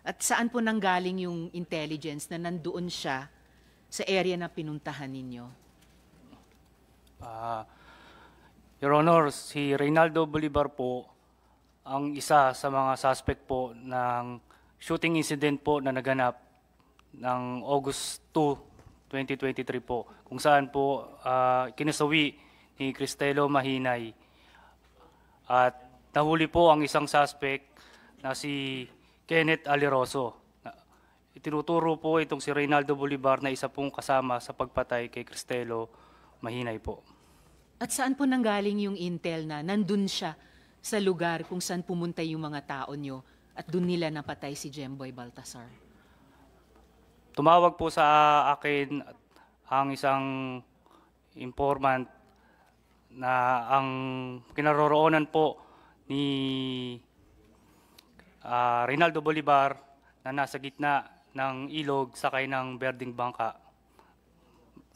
At saan po nanggaling yung intelligence na nandoon siya sa area na pinuntahan ninyo? Uh, Your Honor, si Reynaldo Bolivar po ang isa sa mga suspect po ng shooting incident po na naganap ng August 2, 2023 po, kung saan po uh, kinasawi ni Cristelo Mahinay at nahuli po ang isang suspect na si Kenneth Aliroso. Itinuturo po itong si Reynaldo Bolivar na isa pong kasama sa pagpatay kay Cristelo Mahinay po. At saan po nanggaling yung intel na nandun siya sa lugar kung saan pumunta yung mga tao nyo at doon nila napatay si Jemboy Baltasar. Tumawag po sa akin ang isang informant na ang kinaroroonan po ni uh, ah, Rinaldo Bolivar na nasa gitna ng ilog sakay ng Berding Bangka.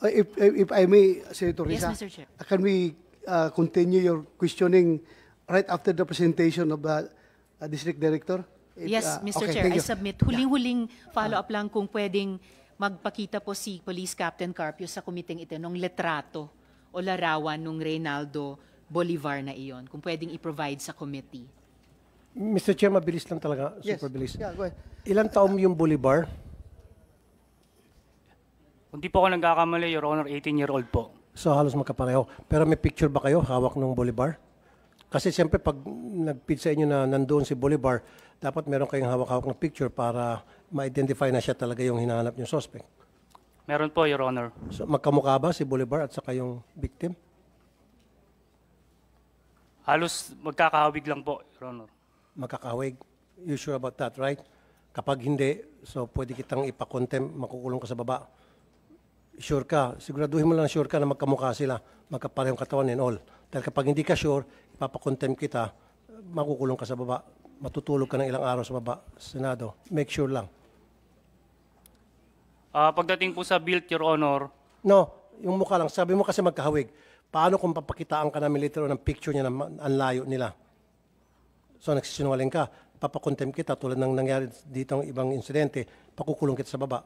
Uh, if, if I may, Senator Risa, yes, can we uh, continue your questioning right after the presentation of the uh, District Director? It, yes, uh, ah, Mr. Okay, Chair, I submit. Huling-huling follow-up lang kung pwedeng magpakita po si Police Captain Carpio sa kumiting ito ng letrato o larawan nung Reynaldo Bolivar na iyon, kung pwedeng i-provide sa committee. Mr. Chair, mabilis lang talaga. Yes. Super bilis. Yeah, go ahead. Ilang taon yung Bolivar? Kung di po ako nagkakamali, Your Honor, 18-year-old po. So halos magkapareho. Pero may picture ba kayo hawak ng Bolivar? Kasi siyempre pag nag-feed sa inyo na nandoon si Bolivar, dapat meron kayong hawak-hawak na picture para ma-identify na siya talaga yung hinahanap yung suspect. Meron po, Your Honor. So, magkamukha ba si Bolivar at saka yung victim? Halos magkakahawig lang po, Your Honor. Magkakahawig? You sure about that, right? Kapag hindi, so pwede kitang ipakontem, makukulong ka sa baba. Sure ka, siguraduhin mo lang sure ka na magkamukha sila, magkaparehong katawan and all. Dahil kapag hindi ka sure, papakontem kita, makukulong ka sa baba, matutulog ka ng ilang araw sa baba, Senado. Make sure lang. Ah, pagdating po sa build Your Honor, No, yung mukha lang. Sabi mo kasi magkahawig. Paano kung papakitaan ka namin later ng picture niya na ang layo nila? So nagsisinungaling ka, papakontem kita tulad ng nangyari dito ang ibang insidente, pakukulong kita sa baba.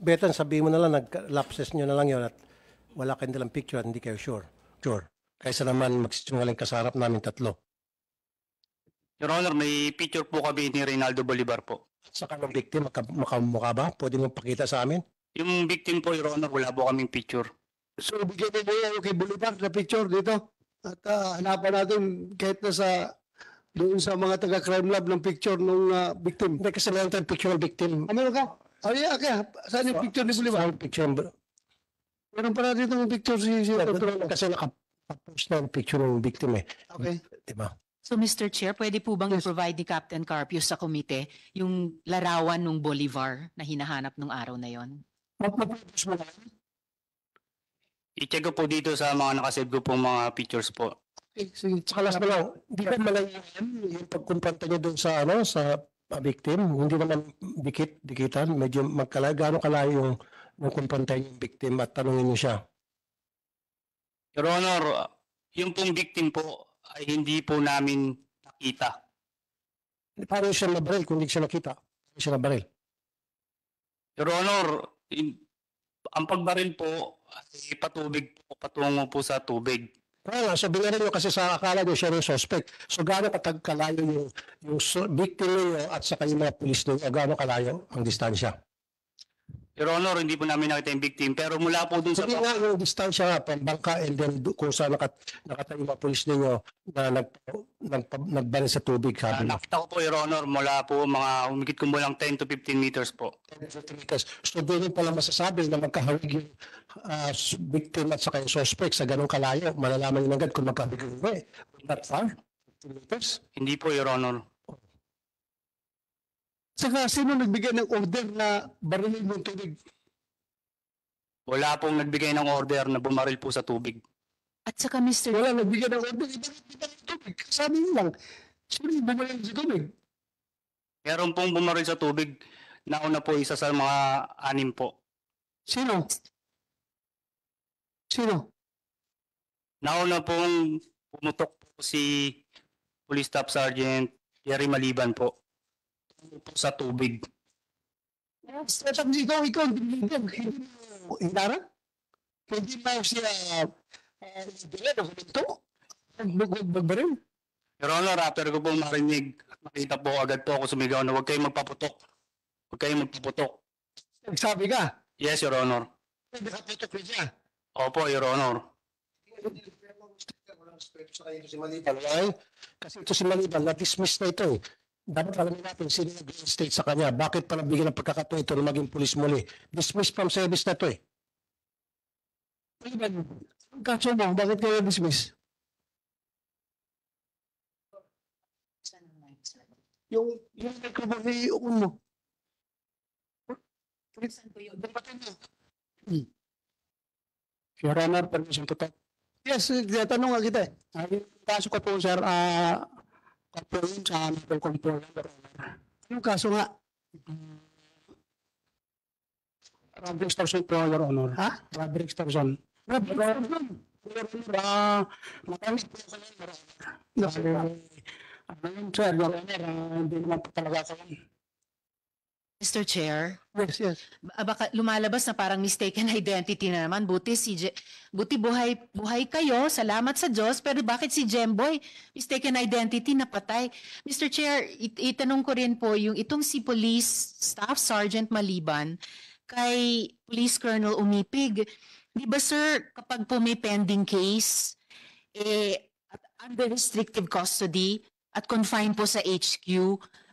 Betan, sabi mo na lang, nag-lapses nyo na lang yun at wala kayong dalang picture at hindi kayo sure. Sure kaysa naman magsisinungaling ka sa harap namin tatlo. Your Honor, may picture po kami ni Reynaldo Bolivar po. Sa kanong victim, maka- makamukha ba? Pwede mo pakita sa amin? Yung victim po, Your Honor, wala po kaming picture. So, bigyan niyo yan kay Bolivar na picture dito. At ah, hanapan natin kahit na sa doon sa mga taga-crime lab ng picture ng victim. Ah, Hindi kasi meron tayong picture ng victim. Ano ah, meron ka? Oh, yeah, okay. Saan yung picture ni Bolivar? Saan picture Meron pa natin itong picture si, si Control. Kasi naka, pag-post na ang picture ng biktima eh. Okay. Di diba? So Mr. Chair, pwede po bang Yes. i-provide ni Captain Carpio sa komite yung larawan ng Bolivar na hinahanap nung araw na yon? Magpapublish mo na. I-check ko po dito sa mga nakasave ko pong mga pictures po. Okay, sige. Tsaka last na lang, hindi ba malayo yan? Yung pagkumpanta niya doon sa, ano, sa ah, victim, hindi naman dikit, dikitan, medyo magkalayo, gaano kalayo yung, yung kumpanta niya yung victim at tanungin niyo siya. Your Honor, yung pong victim po ay hindi po namin nakita. Eh, Paano siya nabaril kung hindi siya nakita? Paano siya nabaril? Your Honor, in, ang pagbaril po ay patubig po, patungo po sa tubig. Kaya nga, so binaril kasi sa akala nyo siya yung suspect. So gaano katagkalayo yung, yung su- victim nyo at sa kayong mga pulis nyo, o kalayo ang distansya? Your Honor, hindi po namin nakita yung victim. Pero mula po dun sa... Hindi nga yung distansya nga, pambangka and then do- kung saan nakat, nakatayo ang polis ninyo na nag, nag, nagbarin sa tubig, sabi ah, na, nakita ko po, Your Honor, mula po mga umikit kumulang 10 to 15 meters po. 10 meters. So doon yung pala masasabi na magkaharig yung ah, s- victim at saka yung suspect sa ganong kalayo. Malalaman yun agad kung magkaharig yung way. Not far, 10 meters. Hindi po, Your Honor. Tsaka sino nagbigay ng order na barilin ng tubig? Wala pong nagbigay ng order na bumaril po sa tubig. At saka Mr. Wala nagbigay ng order. Ibaril sa tubig. Sabi niyo lang, sino bumaril sa tubig? Meron pong bumaril sa tubig. Nauna po isa sa mga anim po. Sino? Sino? Nauna pong pumutok po si Police Staff Sergeant Jerry Maliban po sa tubig. Sa tapos ikaw, ikaw, hindi mo hinara? Hindi mo siya eh, dila na huminto? Magbagod ba rin? Your Honor, after ko po marinig at makita po agad po ako sumigaw na huwag kayong magpaputok. Huwag kayong magpaputok. Sabi ka? Yes, Your Honor. Nagpaputok ko siya? Opo, Your Honor. Walang script sa kayo si Maniban. Why? Kasi ito si Maniban, na-dismiss na ito eh dapat alamin natin sino nag state sa kanya. Bakit pa nabigyan ng pagkakataon ito na maging pulis muli? Dismiss from service na ito eh. Ano kaso mo, bakit kayo dismiss? Yung, yung recovery yung mo. Hmm. Your Honor, permission to talk. Yes, eh, tanong nga kita eh. Kaso ko po, sir, uh, control sa aming control. Yung kaso nga, robbery extortion po, Your Honor. Ha? Robbery extortion. Robbery extortion. Your Honor, maraming po kayo, Your Honor. Kasi, ano yun, sir, Your Honor, hindi naman po talaga sa yun. Mr. Chair, Yes, yes. Ah, baka lumalabas na parang mistaken identity na naman. Buti si Je- buti buhay buhay kayo. Salamat sa Diyos. Pero bakit si Jemboy mistaken identity na patay? Mr. Chair, it- itanong ko rin po yung itong si Police Staff Sergeant Maliban kay Police Colonel Umipig. 'Di ba sir, kapag po may pending case eh under restrictive custody at confined po sa HQ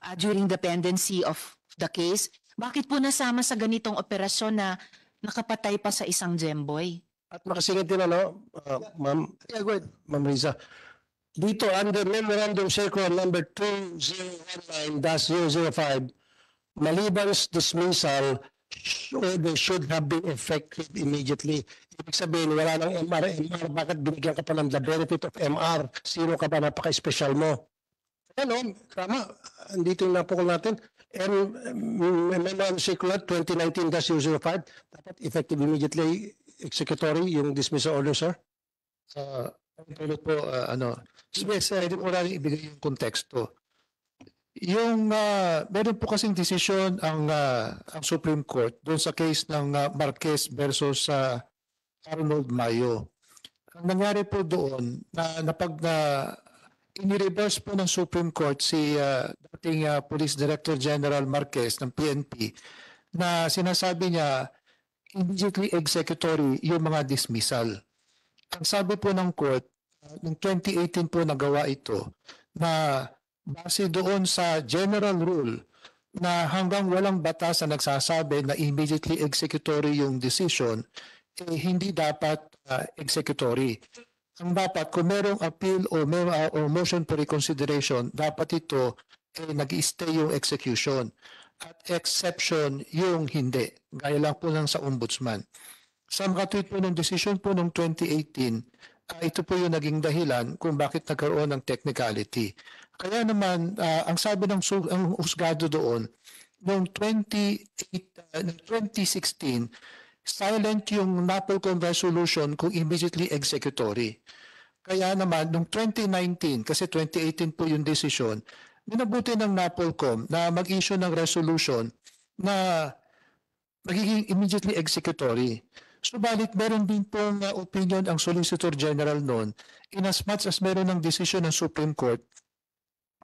ah, during the pendency of the case, bakit po nasama sa ganitong operasyon na nakapatay pa sa isang gemboy? At makasingit din ano, uh, ma'am, yeah, go Riza. Dito under Memorandum Circular number 2019-005, Malibang's dismissal should, should have been effective immediately. Ibig sabihin, wala nang MR, MR, bakit binigyan ka pa ng the benefit of MR? Sino ka ba, napaka-special mo? Ano, tama, andito yung napukul natin and MMR-Circular 2019-005, dapat effective immediately executory yung dismissal order, sir? Uh, tulad po, uh, ano, yes, uh, hindi po natin ibigay yung konteksto. Yung, uh, meron po kasing decision ang, uh, ang Supreme Court doon sa case ng uh, Marquez versus uh, Arnold Mayo. Ang nangyari po doon na napag na in-reverse po ng Supreme Court si uh, dating uh, Police Director General Marquez ng PNP na sinasabi niya immediately executory yung mga dismissal. Ang sabi po ng court, uh, noong 2018 po nagawa ito na base doon sa general rule na hanggang walang batas na nagsasabi na immediately executory yung decision, eh, hindi dapat uh, executory ang dapat kung merong appeal o, mer- uh, ah, o motion for reconsideration, dapat ito ay nag-stay yung execution at exception yung hindi. Gaya lang po lang sa ombudsman. Sa makatwid po ng decision po noong 2018, uh, ito po yung naging dahilan kung bakit nagkaroon ng technicality. Kaya naman, uh, ang sabi ng ang usgado doon, noong 20, uh, 2016, silent yung NAPOLCOM resolution kung immediately executory. Kaya naman, noong 2019, kasi 2018 po yung decision, minabuti ng NAPOLCOM na mag-issue ng resolution na magiging immediately executory. Subalit, meron din pong uh, opinion ang Solicitor General noon in as much as meron ng decision ng Supreme Court,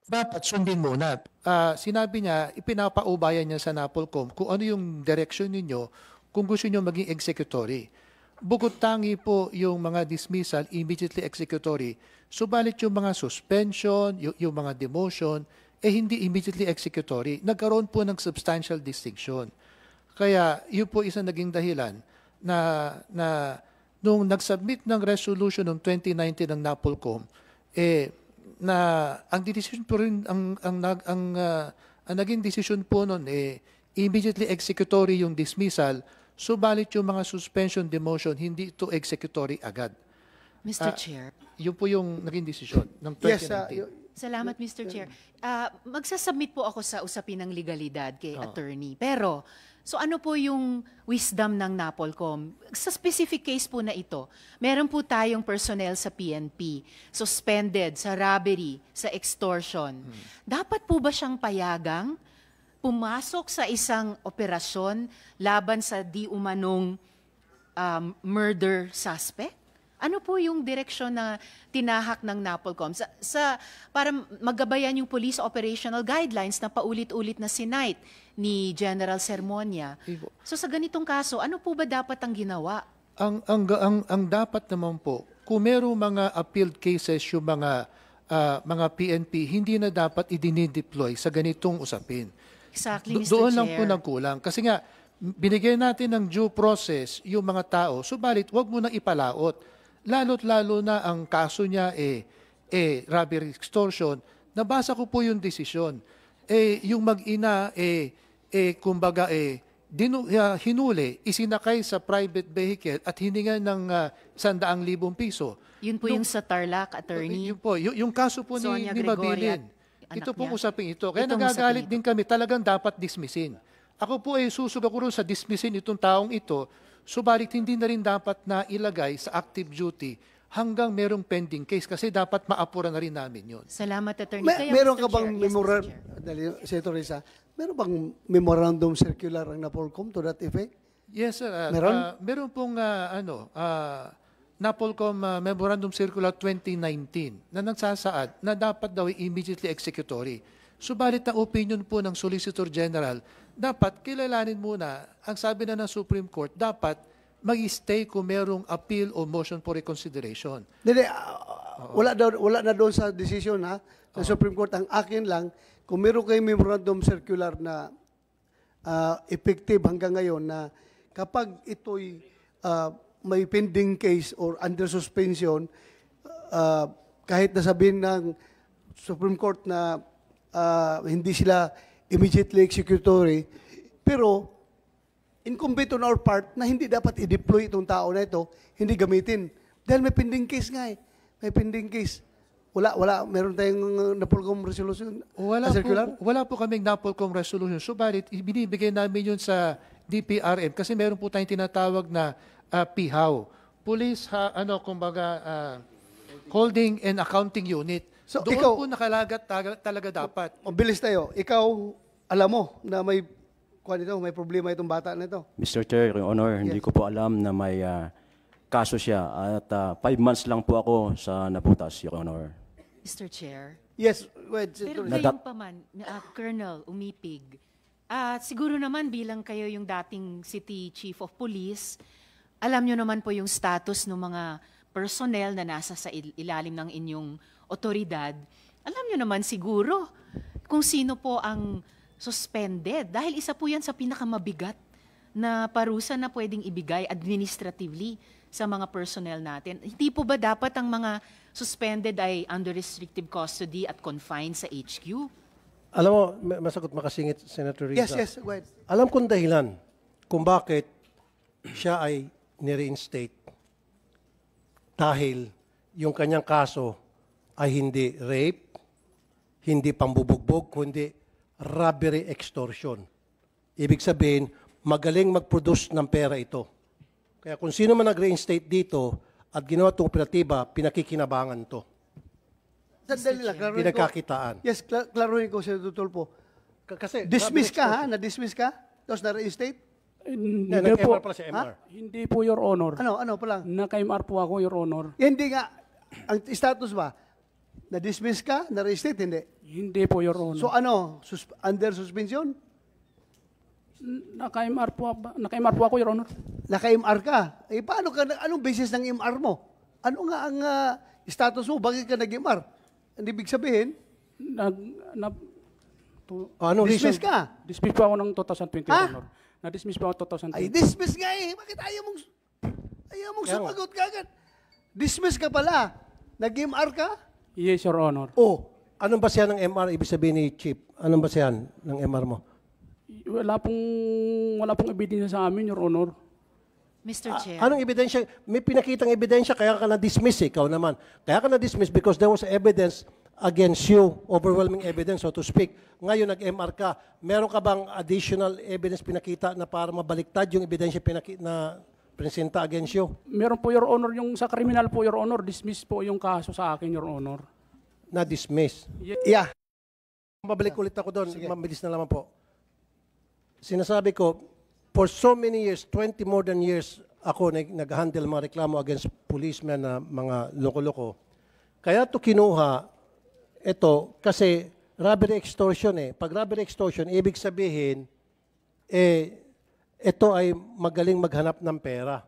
dapat sundin muna. Uh, sinabi niya, ipinapaubayan niya sa NAPOLCOM kung ano yung direction ninyo kung gusto niyo maging executory. Bukod tangi po yung mga dismissal, immediately executory. Subalit yung mga suspension, yung, yung mga demotion, eh hindi immediately executory. Nagkaroon po ng substantial distinction. Kaya yun po isang naging dahilan na, na nung nagsubmit ng resolution ng 2019 ng NAPOLCOM, eh, na ang decision po rin, ang, ang, ang, uh, ang naging decision po noon, eh, immediately executory yung dismissal Subalit yung mga suspension, demotion, hindi ito executory agad. Mr. Ah, Chair. Yun po yung naging desisyon ng 2019. Yes, uh, Salamat, Mr. Chair. Uh, magsasubmit po ako sa usapin ng legalidad kay Oo. Oh. attorney. Pero, so ano po yung wisdom ng NAPOLCOM? Sa specific case po na ito, meron po tayong personnel sa PNP, suspended sa robbery, sa extortion. Hmm. Dapat po ba siyang payagang pumasok sa isang operasyon laban sa di umanong um, murder suspect? Ano po yung direksyon na tinahak ng NAPOLCOM sa, sa para magabayan yung police operational guidelines na paulit-ulit na sinight ni General Sermonia. So sa ganitong kaso, ano po ba dapat ang ginawa? Ang ang ang, ang dapat naman po, kung merong mga appealed cases yung mga uh, mga PNP, hindi na dapat idinideploy sa ganitong usapin. Exactly, Do- Mr. Doon lang po nagkulang. Kasi nga, binigyan natin ng due process yung mga tao, subalit wag mo nang ipalaot. Lalo't-lalo na ang kaso niya eh, eh robbery extortion, nabasa ko po yung desisyon. Eh, yung mag-ina, eh, eh, kumbaga, eh, dinu- uh, hinuli, isinakay sa private vehicle at hiningan ng uh, ah, 100,000 piso. Yun po Nung- yung sa Tarlac, attorney. Yun po, yung, yung kaso po ni, Sonia ni Gregorian. Mabilin anak Ito niya. usaping ito. Kaya Itong nagagalit din kami, talagang dapat dismissin. Ako po ay susuga ko rin sa dismissin itong taong ito, subalit hindi na rin dapat na ilagay sa active duty hanggang merong pending case kasi dapat maapura na rin namin yon. Salamat, Attorney. May, Kaya, meron Mr. ka bang Chair. memorandum, yes, dali, meron bang memorandum circular ang NAPOLCOM to that effect? Yes, sir. Uh, meron? Uh, meron pong, uh, ano, uh, NAPOLCOM uh, Memorandum Circular 2019 na nagsasaad na dapat daw immediately executory. Subalit na opinion po ng Solicitor General, dapat kilalanin muna, ang sabi na ng Supreme Court, dapat mag-stay kung merong appeal o motion for reconsideration. Dede, uh, ah, wala, daw, wala na doon sa decision ha, ng Supreme Court. Ang akin lang, kung meron kayong memorandum circular na uh, effective hanggang ngayon na kapag ito'y uh, may pending case or under suspension, uh, kahit nasabihin ng Supreme Court na uh, hindi sila immediately executory, pero incumbent on our part na hindi dapat i-deploy itong tao na ito, hindi gamitin. Dahil may pending case nga eh. May pending case. Wala, wala. Meron tayong uh, Napolcom resolution? Wala circular? po, wala po kaming Napolcom resolution. So, balit, binibigay namin yun sa DPRM kasi meron po tayong tinatawag na uh, ah, PIHAW. Police, ha, ano, kumbaga, uh, holding and accounting unit. So, Doon ikaw, po nakalagat talaga, dapat. Mabilis tayo. Ikaw, alam mo na may kuha nito, may problema itong bata na ito. Mr. Chair, Your Honor, yes. hindi ko po alam na may uh, kaso siya at uh, five months lang po ako sa naputas, Your Honor. Mr. Chair. Yes, wait. Pero ngayon pa man, uh, Colonel Umipig, uh, siguro naman bilang kayo yung dating City Chief of Police, alam nyo naman po yung status ng mga personnel na nasa sa ilalim ng inyong otoridad. Alam nyo naman siguro kung sino po ang suspended. Dahil isa po yan sa pinakamabigat na parusa na pwedeng ibigay administratively sa mga personnel natin. Hindi po ba dapat ang mga suspended ay under restrictive custody at confined sa HQ? Alam mo, masagot makasingit, Senator Risa. Yes, yes, go ahead. Alam kong dahilan kung bakit siya ay nireinstate dahil yung kanyang kaso ay hindi rape, hindi pambubugbog, kundi robbery extortion. Ibig sabihin, magaling mag-produce ng pera ito. Kaya kung sino man nag-reinstate dito at ginawa itong operatiba, pinakikinabangan to. Sandali Pinagkakitaan. Yes, klaruhin ko, Senator Tutulpo. Kasi, Dismiss ka, ha? Na-dismiss ka? Tapos na-reinstate? Hindi, hindi po. pala si MR. Hindi po, Your Honor. Ano, ano po lang? Naka-MR po ako, Your Honor. Hindi nga. Ang status ba? Na-dismiss ka? Na-restate? Hindi. Hindi po, Your Honor. So ano? Sus under suspension? Naka-MR po, naka-MR po ako, Your Honor. Naka-MR ka? Eh, paano ka, anong basis ng MR mo? Ano nga ang uh, status mo? Bakit ka nag-MR? Hindi ibig sabihin? Nag, na, to, ah, ano, dismiss reason, ka? Dismiss po ako ng 2020, Your Honor. Na-dismiss po ako 2010. Ay, dismiss nga eh. Bakit ayaw mong, ayaw mong Ewan. sumagot ka Dismiss ka pala. Nag-MR ka? Yes, Your Honor. Oh, anong basihan ng MR? Ibig sabihin ni Chief, anong basihan ng MR mo? Wala pong, wala pong ebidensya sa amin, Your Honor. Mr. Ah, Chair. anong ebidensya? May pinakitang ebidensya kaya ka na-dismiss eh, ikaw naman. Kaya ka na-dismiss because there was evidence against you, overwhelming evidence, so to speak. Ngayon, nag-MR ka. Meron ka bang additional evidence pinakita na para mabaliktad yung ebidensya pinaki- na presenta against you? Meron po, Your Honor, yung sa criminal po, Your Honor, dismiss po yung kaso sa akin, Your Honor. Na-dismiss? Yeah. Mabalik ulit ako doon. Mabilis na lamang po. Sinasabi ko, for so many years, 20 more than years, ako nag- nag-handle mga reklamo against policemen na mga loko-loko. Kaya to kinuha, ito, kasi robbery extortion eh. Pag robbery extortion, ibig sabihin, eh, ito ay magaling maghanap ng pera.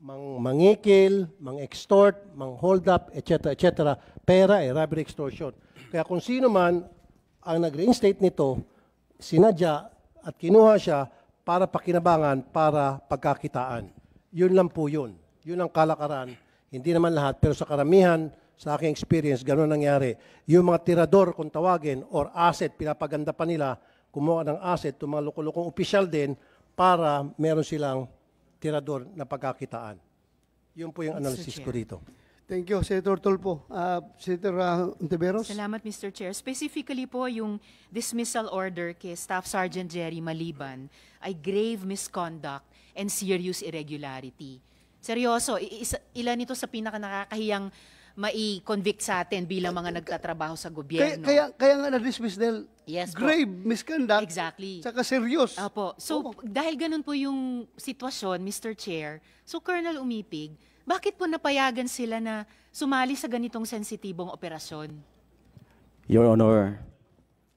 Mang mangikil, mang extort, mang hold up, etc. etc. Pera eh, robbery extortion. Kaya kung sino man ang nag-reinstate nito, sinadya at kinuha siya, para pakinabangan, para pagkakitaan. Yun lang po yun. Yun ang kalakaran. Hindi naman lahat, pero sa karamihan, sa aking experience, ganun nangyari. Yung mga tirador, kung tawagin, or asset, pinapaganda pa nila, kumuha ng asset, itong mga lukulukong opisyal din, para meron silang tirador na pagkakitaan. Yun po yung analysis ko rito. Thank you, Senator Tolpo. Uh, Senator uh, Salamat, Mr. Chair. Specifically po, yung dismissal order kay Staff Sergeant Jerry Maliban ay grave misconduct and serious irregularity. Seryoso, ilan ito sa pinakanakakahiyang mai-convict sa atin bilang mga nagtatrabaho sa gobyerno. Kaya, kaya, kaya nga na-dismiss del yes, grave po. misconduct. Exactly. Saka serious. Opo. So, Opo. dahil ganun po yung sitwasyon, Mr. Chair, so Colonel Umipig, bakit po napayagan sila na sumali sa ganitong sensitibong operasyon? Your Honor,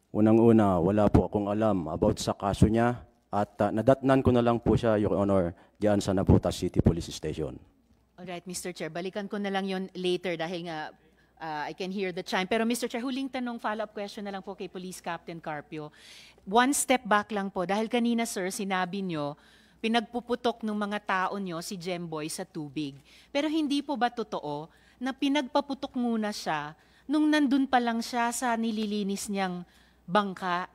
unang-una, wala po akong alam about sa kaso niya at uh, nadatnan ko na lang po siya, Your Honor, diyan sa Nabota City Police Station. Alright, Mr. Chair, balikan ko na lang yon later dahil nga uh, I can hear the chime. Pero Mr. Chair, huling tanong, follow-up question na lang po kay Police Captain Carpio. One step back lang po, dahil kanina sir, sinabi niyo pinagpuputok ng mga tao nyo si Jemboy sa tubig. Pero hindi po ba totoo na pinagpaputok muna siya nung nandun pa lang siya sa nililinis niyang bangka?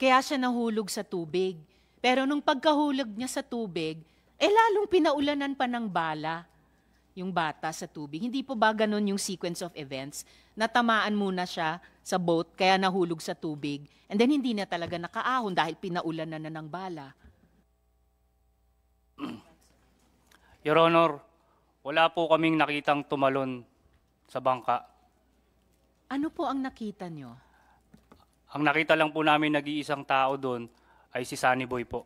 Kaya siya nahulog sa tubig. Pero nung pagkahulog niya sa tubig, eh lalong pinaulanan pa ng bala yung bata sa tubig. Hindi po ba ganun yung sequence of events? Natamaan muna siya sa boat, kaya nahulog sa tubig, and then hindi na talaga nakaahon dahil pinaulan na na ng bala. Your Honor, wala po kaming nakitang tumalon sa bangka. Ano po ang nakita nyo? Ang nakita lang po namin nag-iisang tao doon ay si Sunny Boy po.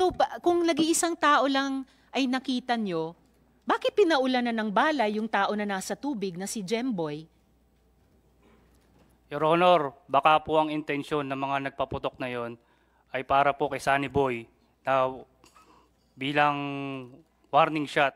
So, kung nag-iisang tao lang ay nakita nyo, bakit pinaulan na ng bala yung tao na nasa tubig na si Jemboy? Your Honor, baka po ang intensyon ng mga nagpaputok na yon ay para po kay Sunny Boy na ah, bilang warning shot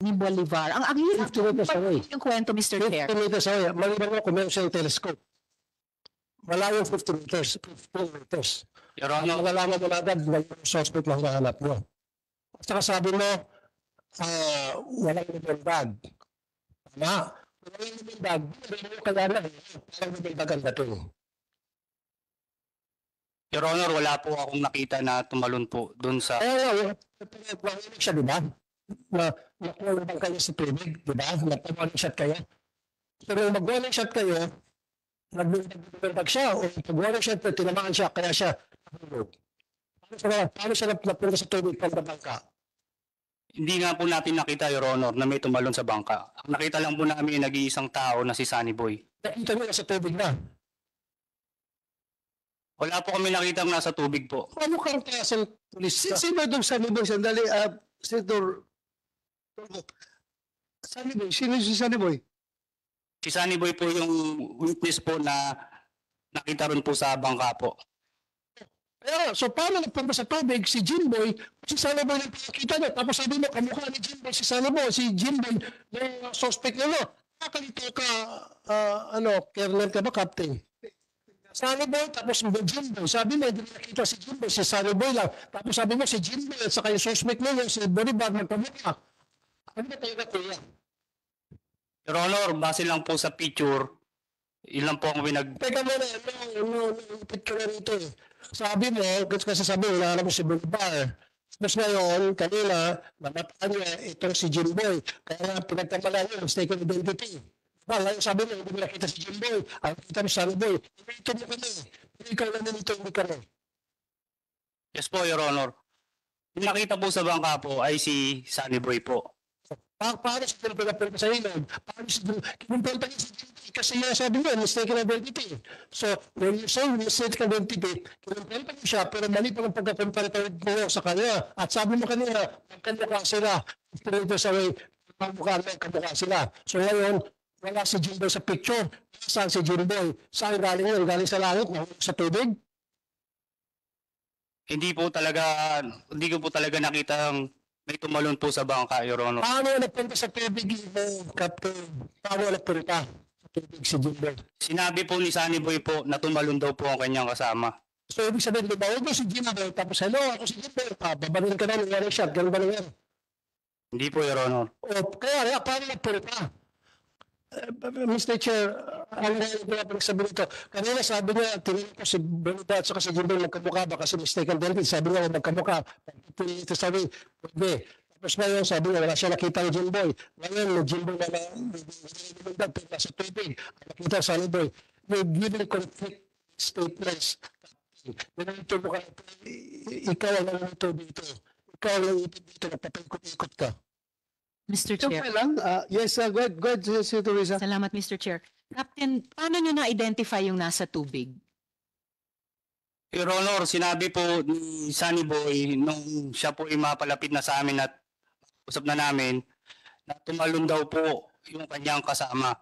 ni Bolivar. Ang agil. 50 meters away. Yung kwento, Mr. Chair. 50 meters away. Maliban mo commercial telescope. Malayo 50 meters. 50 meters. Pero Honor. Ang nalaman mo agad na yung suspect lang nahanap mo. At saka sabi mo, uh, wala yung ibang bag. Tama. Wala yung ibang bag. Wala yung kalanan. Wala yung ibang bag ang dating. Your Honor, wala po akong nakita na tumalon po doon sa... Eh, wala. Wala siya, di ba? na nakulubang kayo sa tubig, di ba? Nagpa-warning shot kayo. Pero so, mag-warning shot kayo, nag-bag siya o pag-warning shot, tinamaan siya, kaya siya nahulog. Paano siya, paano siya napunta sa tubig from the bangka? Hindi nga po natin nakita, Your Honor, na may tumalon sa bangka. nakita lang po namin nag-iisang tao na si Sunny Boy. Nakita mo na sa tubig na? Wala po kami nakita nasa tubig po. Ano kang klaseng tulis ka? Sino doon Sunny Boy? Sandali, uh, Senator Sunny Boy, sino si Sunny Boy? Si Sunny Boy po yung witness po na nakita ron po sa bangka po. Pero, so paano nagpunta sa tubig si Jimboy, si Salomon ang pinakita niya. Tapos sabi mo, kamukha ni Jimboy si Salomon, si Jimboy, yung suspect no? Nakalito ka, uh, ano, Colonel ka ba, Captain? Salomon, tapos mo Jimboy. Sabi mo, hindi nakita si Jimboy, si Salomon lang. Tapos sabi mo, si Jimboy at saka yung suspect nilo, si Bolivar, nagpamukha. Ano tayo ba kuya? Your Honor, base lang po sa picture, ilan po ang pinag... Teka muna, no, no, no, picture na rito eh. Sabi mo, gusto ka sasabi, wala na mo si Bulbar. Tapos ngayon, kanina, namataan niya itong si Jimboy. Kaya nga, pinagtamalan niya, mistaken identity. Wala, ngayon sabi mo, hindi mo nakita si Jimboy. Ang kita ni Boy. Ito mo kami. Ikaw lang na nito, hindi kami. Yes po, Your Honor. nakita po sa bangka po ay si Sunny Boy po. Paris din pala pala sa ilog. Paris din. Kinumpanta niya sa identity kasi niya sabi niya, mistaken identity. So, when you say mistaken identity, kinumpanta niya siya pero mali pa ng pagkakumpanta mo sa kanya. At sabi mo kanina, magkamukha sila. Ito sa way, magmukha na kamukha sila. So ngayon, wala si Jimbo sa picture. Saan si Jimbo? Saan galing yun? Galing sa langit? Sa tubig? Hindi po talaga, hindi ko po talaga nakita ang may tumalon po sa bangka, Your Honor. Paano nagpunta sa tubig, eh, Captain? Paano nagpunta sa tubig si Gilbert? Sinabi po ni Sunny Boy po na tumalon daw po ang kanyang kasama. So, ibig sabihin, lumawag mo si Gilbert, tapos hello, ako si Gilbert, ha, ah, babarin ka na, ng siya, ganun ba nangyari? Hindi po, Your Honor. O, kaya, kaya paano nagpunta? Uh, Mr. Chair, uh, ang ano ngayon ko na pinagsabi nito, kanina sabi niya, tinigil ko si Benita at saka si Jimbo magkamukha ba kasi mistaken dentist. Sabi niya, magkamukha. Ito sabi, pwede. Tapos ngayon, sabi niya, wala siya nakita ni Jimboy. Ngayon, no, Jimboy na lang, pero sa tubig, nakita sa Jimboy. We're giving conflict statements. Nandito mo ka, ikaw ang nandito dito. Ikaw ang nandito dito, napapikot-ikot ka. Mr. Chair. Okay lang. Ah, yes, ah, go ahead, go ahead, Sir Risa. Salamat, Mr. Chair. Captain, paano nyo na-identify yung nasa tubig? Your Honor, sinabi po ni Sunny Boy nung siya po ay mapalapit na sa amin at usap na namin na tumalon daw po yung kanyang kasama.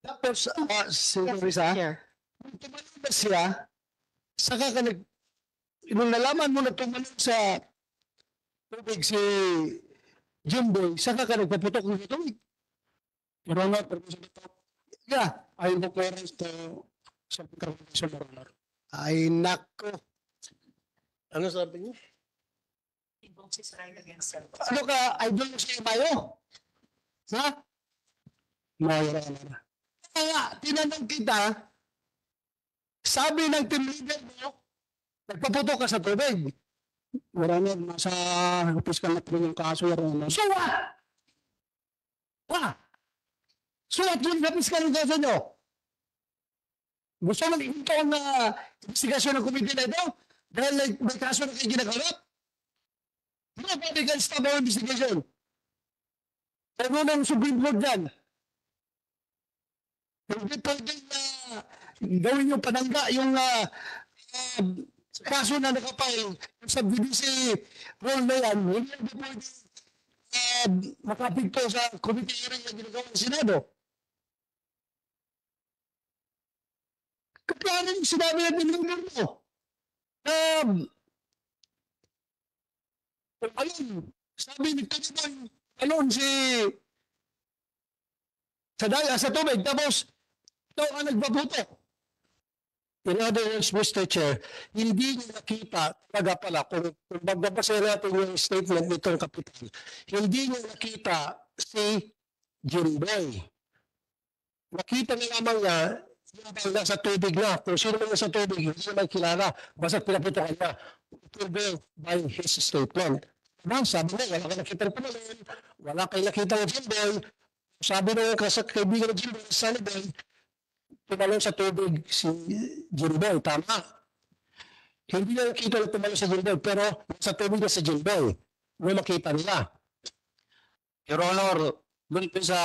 Tapos, ah, Senator Risa, Chair. ba siya? Saka ka nag... Nung nalaman mo na tumalon sa tubig si Jimboy, saan ka ka nagpaputok ng tubig? Pero nga, sa dito. Yeah, I request to sa pagkakulisan na honor. Ay, nako. Ano sabi niya? Ano ka, idol mo siya tayo? Ha? No, Your Honor. Kaya, tinanong kita, sabi ng team leader mo, nagpaputok ka sa tubig. Your nasa office ka na po yung kaso, Your Honor. So what? Wala. So what yung lapis ka ng kaso nyo? Gusto mo ito ang uh, investigasyon ng komite na ito? Dahil like, may kaso na kayo ginagamit? No, but they can stop our investigation. Pero ano ng Supreme Court yan. Hindi pwede na uh, gawin yung panangga, yung uh, uh, kaso na nakapail sa BBC role na yan, hindi na pwede uh, makapigto sa committee hearing na ginagawa ng Senado. Kapalan sinabi natin ng gobyerno na um, ayun, sabi ni Taliban, alon si sa daya sa tubig, tapos ito ang nagbabuto. In other words, Mr. Chair, hindi niya nakita talaga pala, kung, kung magbabasa natin yung statement nitong kapitan, hindi niya nakita si Jimboy. Nakita niya naman niya yung nasa tubig na. Kung sino man nasa tubig, hindi naman kilala. Basta pinapitan niya. It will be by his statement. Ma'am, sabi niya, wala kayo nakita ng Panginoon, wala kayo nakita ng Jimboy, sabi ng kaibigan ng Jimboy, Sunny Boy, tumalon sa tubig si Jimbel, tama. Hindi na nakita na tumalon sa Jimbel, pero sa tubig na si Jimbel, may makita nila. Your Honor, doon po sa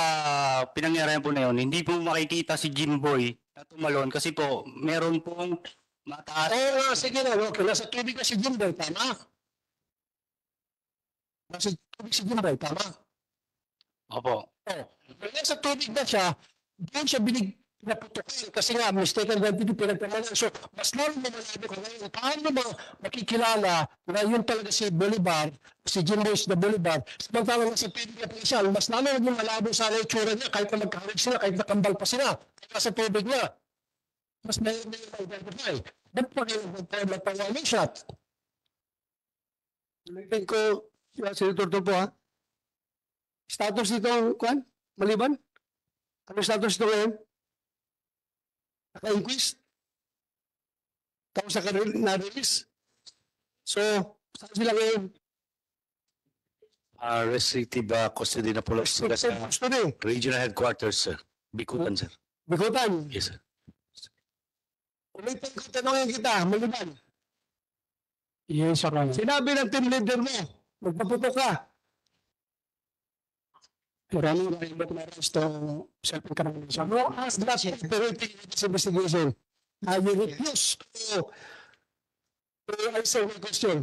pinangyarihan po na yun, hindi po makikita si Jimboy na tumalon kasi po meron pong mataas. Oo nga, sige na, okay. Nasa tubig na si Jimboy, tama. Nasa tubig si Jimboy, tama. Opo. Oh. Nasa tubig na siya, doon siya binig, napatay kasi nga mistake ang identity pinagpamanan. So, mas lalo na malabi ko ngayon, paano ba makikilala na yun talaga si Bolivar, si Jim Lewis na Bolivar, na si Pedro na Polisial, mas lalo na yung malabo sa yung tsura niya kahit na magkaharap sila, kahit na nakambal pa sila, kaya sa tubig niya, mas may may identify. dapat pa kayo tayo magpawaling shot? Ulitin ko, uh, Senator Topo ha, status nito, Kwan, maliban? Ano status nito ngayon? naka-inquest. Tapos naka-release. So, saan sila ngayon? Uh, restrictive uh, custody na po lang sila sa regional headquarters, sir. Bikutan, sir. Bikutan? Yes, sir. Ulitin ko tanongin kita, Maludan. Yes, sir. Sinabi ng team leader mo, magpaputok ka. Maraming maraming documentaries to self-incrimination. No, as the much as investigation, I will refuse to, to answer my question.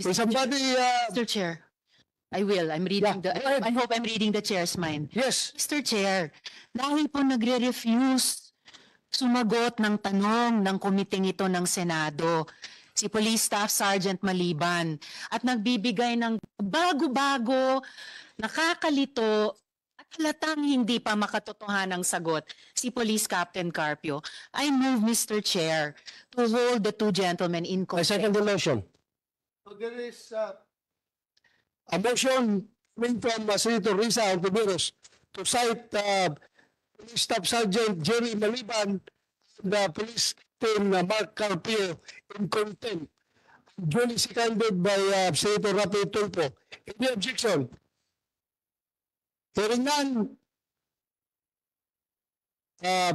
Will somebody... Uh, Mr. Chair, I will. I'm reading Yeah, the, go I hope I'm reading the chair's mind. yes, Mr. Chair, dahil po nagre-refuse sumagot ng tanong ng komiteng ito ng Senado, si Police Staff Sergeant Maliban, at nagbibigay ng bago-bago Nakakalito at halatang hindi pa makatotohan ang sagot si Police Captain Carpio. I move, Mr. Chair, to hold the two gentlemen in I contempt. second the motion. So there is uh, A motion coming from uh, Senator Risa Alcoveros to cite uh, Police Staff Sergeant Jerry Maliban and uh, Police Captain uh, Mark Carpio in contempt. Duly seconded by uh, Senator Rapi Tulfo. Any objection? Tiringnan uh,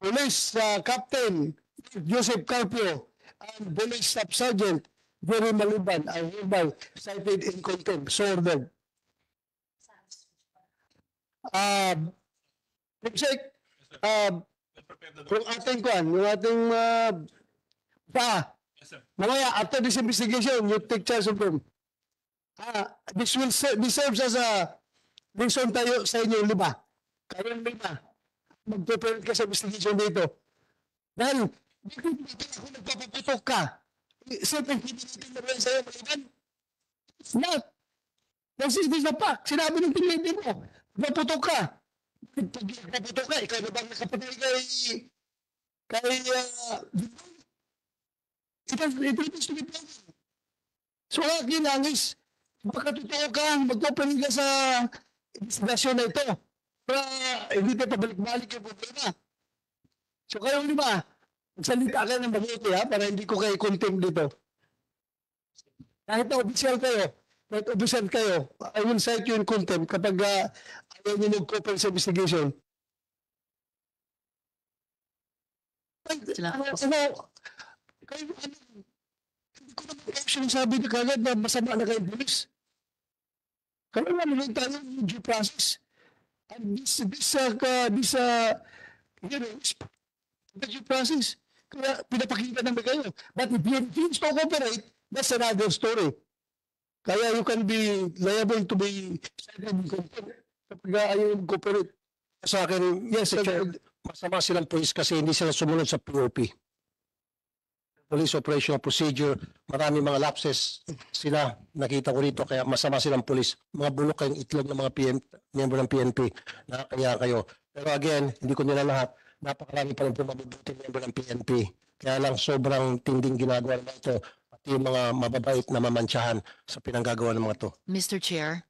Police uh, Captain Joseph Carpio and Police Staff Sergeant Jerry Maliban are hereby cited in contempt. So ordered. Uh, Sec, uh, kung ating kwan, yung ating uh, pa, yes, mamaya after this investigation, you take charge of them. Uh, this will ser- as a Reason tayo sa inyo, lima. Kayang lima. Mag-prepare ka sa investigation dito. Dahil, bakit natin ako nagpapaputok ka? So, pagpipilitin ko rin sa'yo, maliban? It's not. This is the fact. Sinabi ng pinlindi mo, naputok ka. Pag naputok ka, ikaw na bang nakapatay kay... kay... Uh, it has, it has to be proven. So, ang akin lang baka totoo kang magpapanig ka sa sitwasyon na ito para hindi tayo pabalik-balik yung problema. So kayong ba, salita ka ng mabuti ha, para hindi ko kayo contempt dito. Kahit na official kayo, kahit official kayo, I will cite you in contempt kapag uh, ayaw nyo nag-cooperate sa investigation. Ano, ano, kayo, ano, hindi ko na sabi na kagad na masama na kayo police. Kaya wala rin tayo due process. And this, this, uh, this, uh, you know, the due process. Kaya pinapakita ng kayo. But if you refuse to cooperate, that's another story. Kaya you can be liable to be cited kapag ayaw yung cooperate. Sa akin, yes, Sir Masama silang police kasi hindi sila sumunod sa POP police operation procedure, marami mga lapses sila nakita ko rito kaya masama silang police. Mga bulok kayong itlog ng mga PM, member ng PNP na kayo. Pero again, hindi ko nila lahat. Napakarami pa rin po mabubuting member ng PNP. Kaya lang sobrang tinding ginagawa nila ito pati yung mga mababait na mamantsahan sa pinanggagawa ng mga to. Mr. Chair,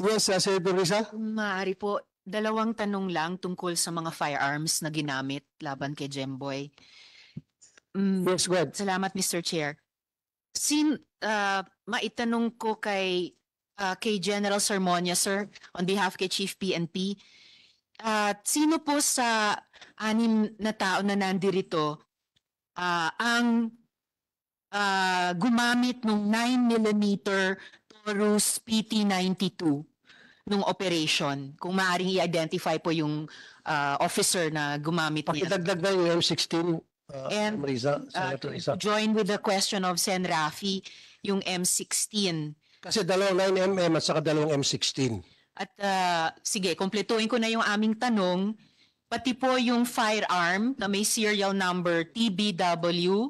Yes, uh, Senator Risa? maaari po, dalawang tanong lang tungkol sa mga firearms na ginamit laban kay Jemboy. Mm, Yes, go ahead. Salamat, Mr. Chair. Sin, ah, maitanong ko kay, ah, kay General Sermonia, sir, on behalf kay Chief PNP. At sino po sa anim na tao na nandirito ah, ang ah, gumamit ng 9mm Taurus PT-92 nung operation? Kung maaaring i-identify po yung ah, officer na gumamit niya. Pakidagdag na yung M16, Uh, And, Marisa, uh, Senator Join with the question of Sen Rafi, yung M16. Kasi dalawang 9mm at saka dalawang M16. At ah, sige, kompletuhin ko na yung aming tanong. Pati po yung firearm na may serial number TBW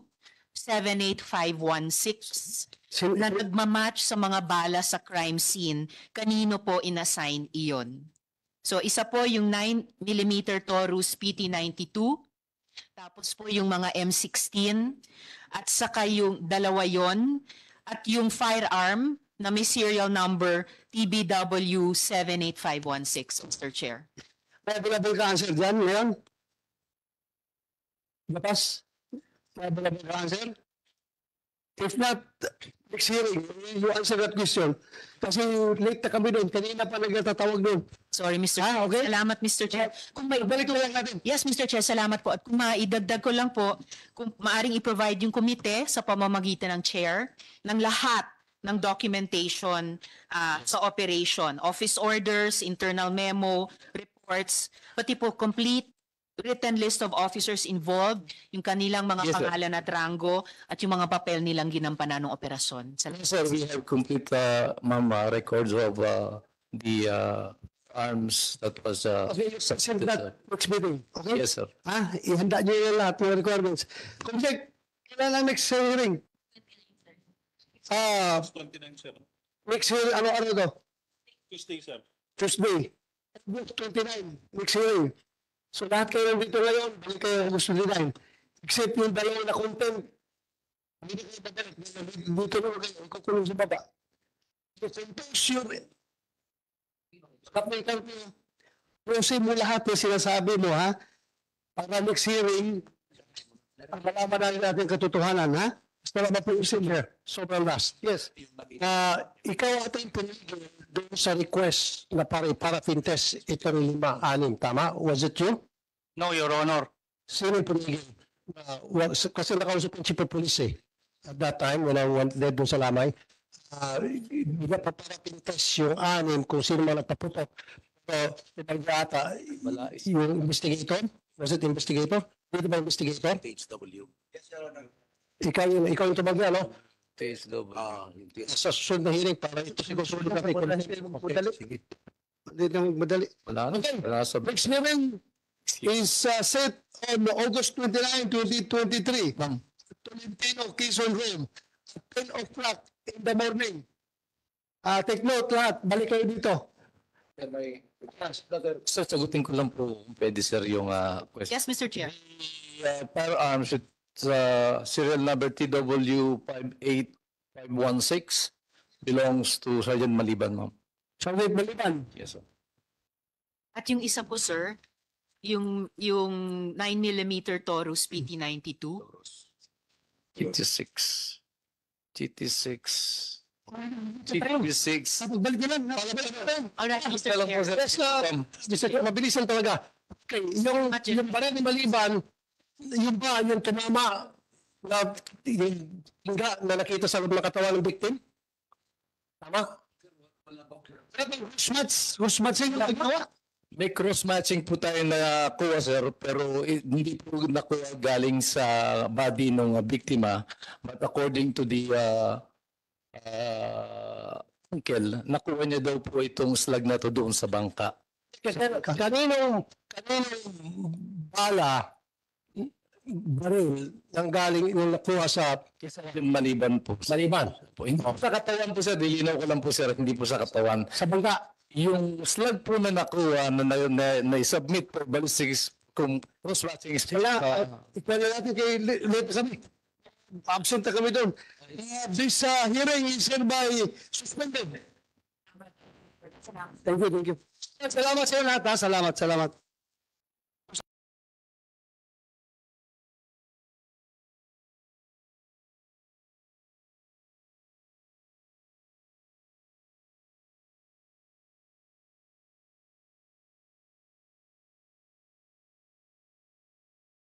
78516 Sin- na nagmamatch sa mga bala sa crime scene, kanino po inassign iyon? So isa po yung 9mm Taurus PT-92 tapos po yung mga M16 at saka yung dalawa yon at yung firearm na may serial number TBW 78516, Mr. Chair. May available ka answer dyan ngayon? Batas? May available ka answer? If not, next hearing, you answer that question. Kasi late na kami doon. Kanina pa nagtatawag doon. Sorry, Mr. Ah, okay. Salamat, Mr. Chair. Kung may Balik lang natin. Yes, Mr. Chair, salamat po. At kung maidagdag ko lang po, kung maaring i-provide yung komite sa pamamagitan ng chair ng lahat ng documentation ah, sa operation, office orders, internal memo, reports, pati po complete written list of officers involved, yung kanilang mga Yes, sir. pangalan at rango, at yung mga papel nilang ginampanan ng operasyon. Salamat. Sir, we have complete, uh, ma'am, uh, records of, uh, the, uh, arms that was, uh, Okay, sir, that works with okay? yes, sir. Ha? Ah, ihanda niyo yung lahat ng requirements. Kumsik, kailan ang next hearing? Ah, 29, sir. next hearing, ano ano to? Tuesday, sir. Tuesday. 29, next hearing. So lahat kayo dito ngayon, balik kayo ang gusto nila. Eh. Except yung dalawa na content. Hindi kayo babalik. Dito na kayo, ikukulong sa baba. So compassion. Kapag ikaw kayo, prosin mo lahat yung sinasabi mo, ha? Para next hearing, ang malaman natin natin katotohanan, ha? Mr. Mapusin here, sobrang last. Yes. Uh, ikaw ata yung pinigil doon sa request na para paraffin test itong lima, anim, tama? Was it you? No, Your Honor. Sino yung pinigil? Uh, ah, well, s- kasi nakausap yung chief of police eh. At that time, when I went there doon sa Lamay, uh, ah, napaparaffin test yung anim kung sino man nagpaputok. So, ipagdata, yung investigator, was it investigator? Dito ba investigator? Yes, Your Honor ikaw yung, ikaw yung tumagna, no? TSW. Ah, hindi. Sa susunod na hearing, para ito siguro susunod na hearing. Madali. Sige. Hindi nang madali. Wala na. Okay. Wala sa Next hearing is uh, set on August 29, 2023. Ma'am. Tolentino, Quezon Room. 10 o'clock in the morning. Ah, take note lahat. Balik kayo dito. Sir, sagutin ko lang po kung pwede sir yung ah, question. Yes, Mr. Chair. Uh, firearms ah, should uh, serial number TW58516 belongs to Sergeant Maliban, ma'am. Sergeant Maliban? Yes, sir. At yung isa po, sir, yung yung 9mm Taurus PT92. 56. GT6. GT6. GT6. lang. Alright, Mr. Chair. Yes, uh, Mr. Chair, mabilisan talaga. Okay, yung, yung barang ni Maliban, yung ba yung tumama na yung hingga na nakita sa loob ng katawan ng victim? Tama? Cross-match. Cross-match yung nagawa. May cross-matching po tayo na kuha sir pero hindi po nakuha galing sa body ng biktima but according to the uh, uh, uncle, nakuha niya daw po itong slag na to doon sa bangka. Kasi kanino, kaninong bala baril ano nang galing yung nakuha sa Maniban po. Maliban. po. Hindi po sa katawan po sir, nilinaw ko lang po sir, hindi po sa katawan. Sa bangka. Yung slug po na nakuha na na, na, na submit for ballistics kung cross-watching expert. Wala. Uh, natin kay Lopez Amit. Absent na kami doon. this uh, hearing is hereby suspended. Thank you, thank you. Salamat sa iyo lahat ha. Salamat, salamat.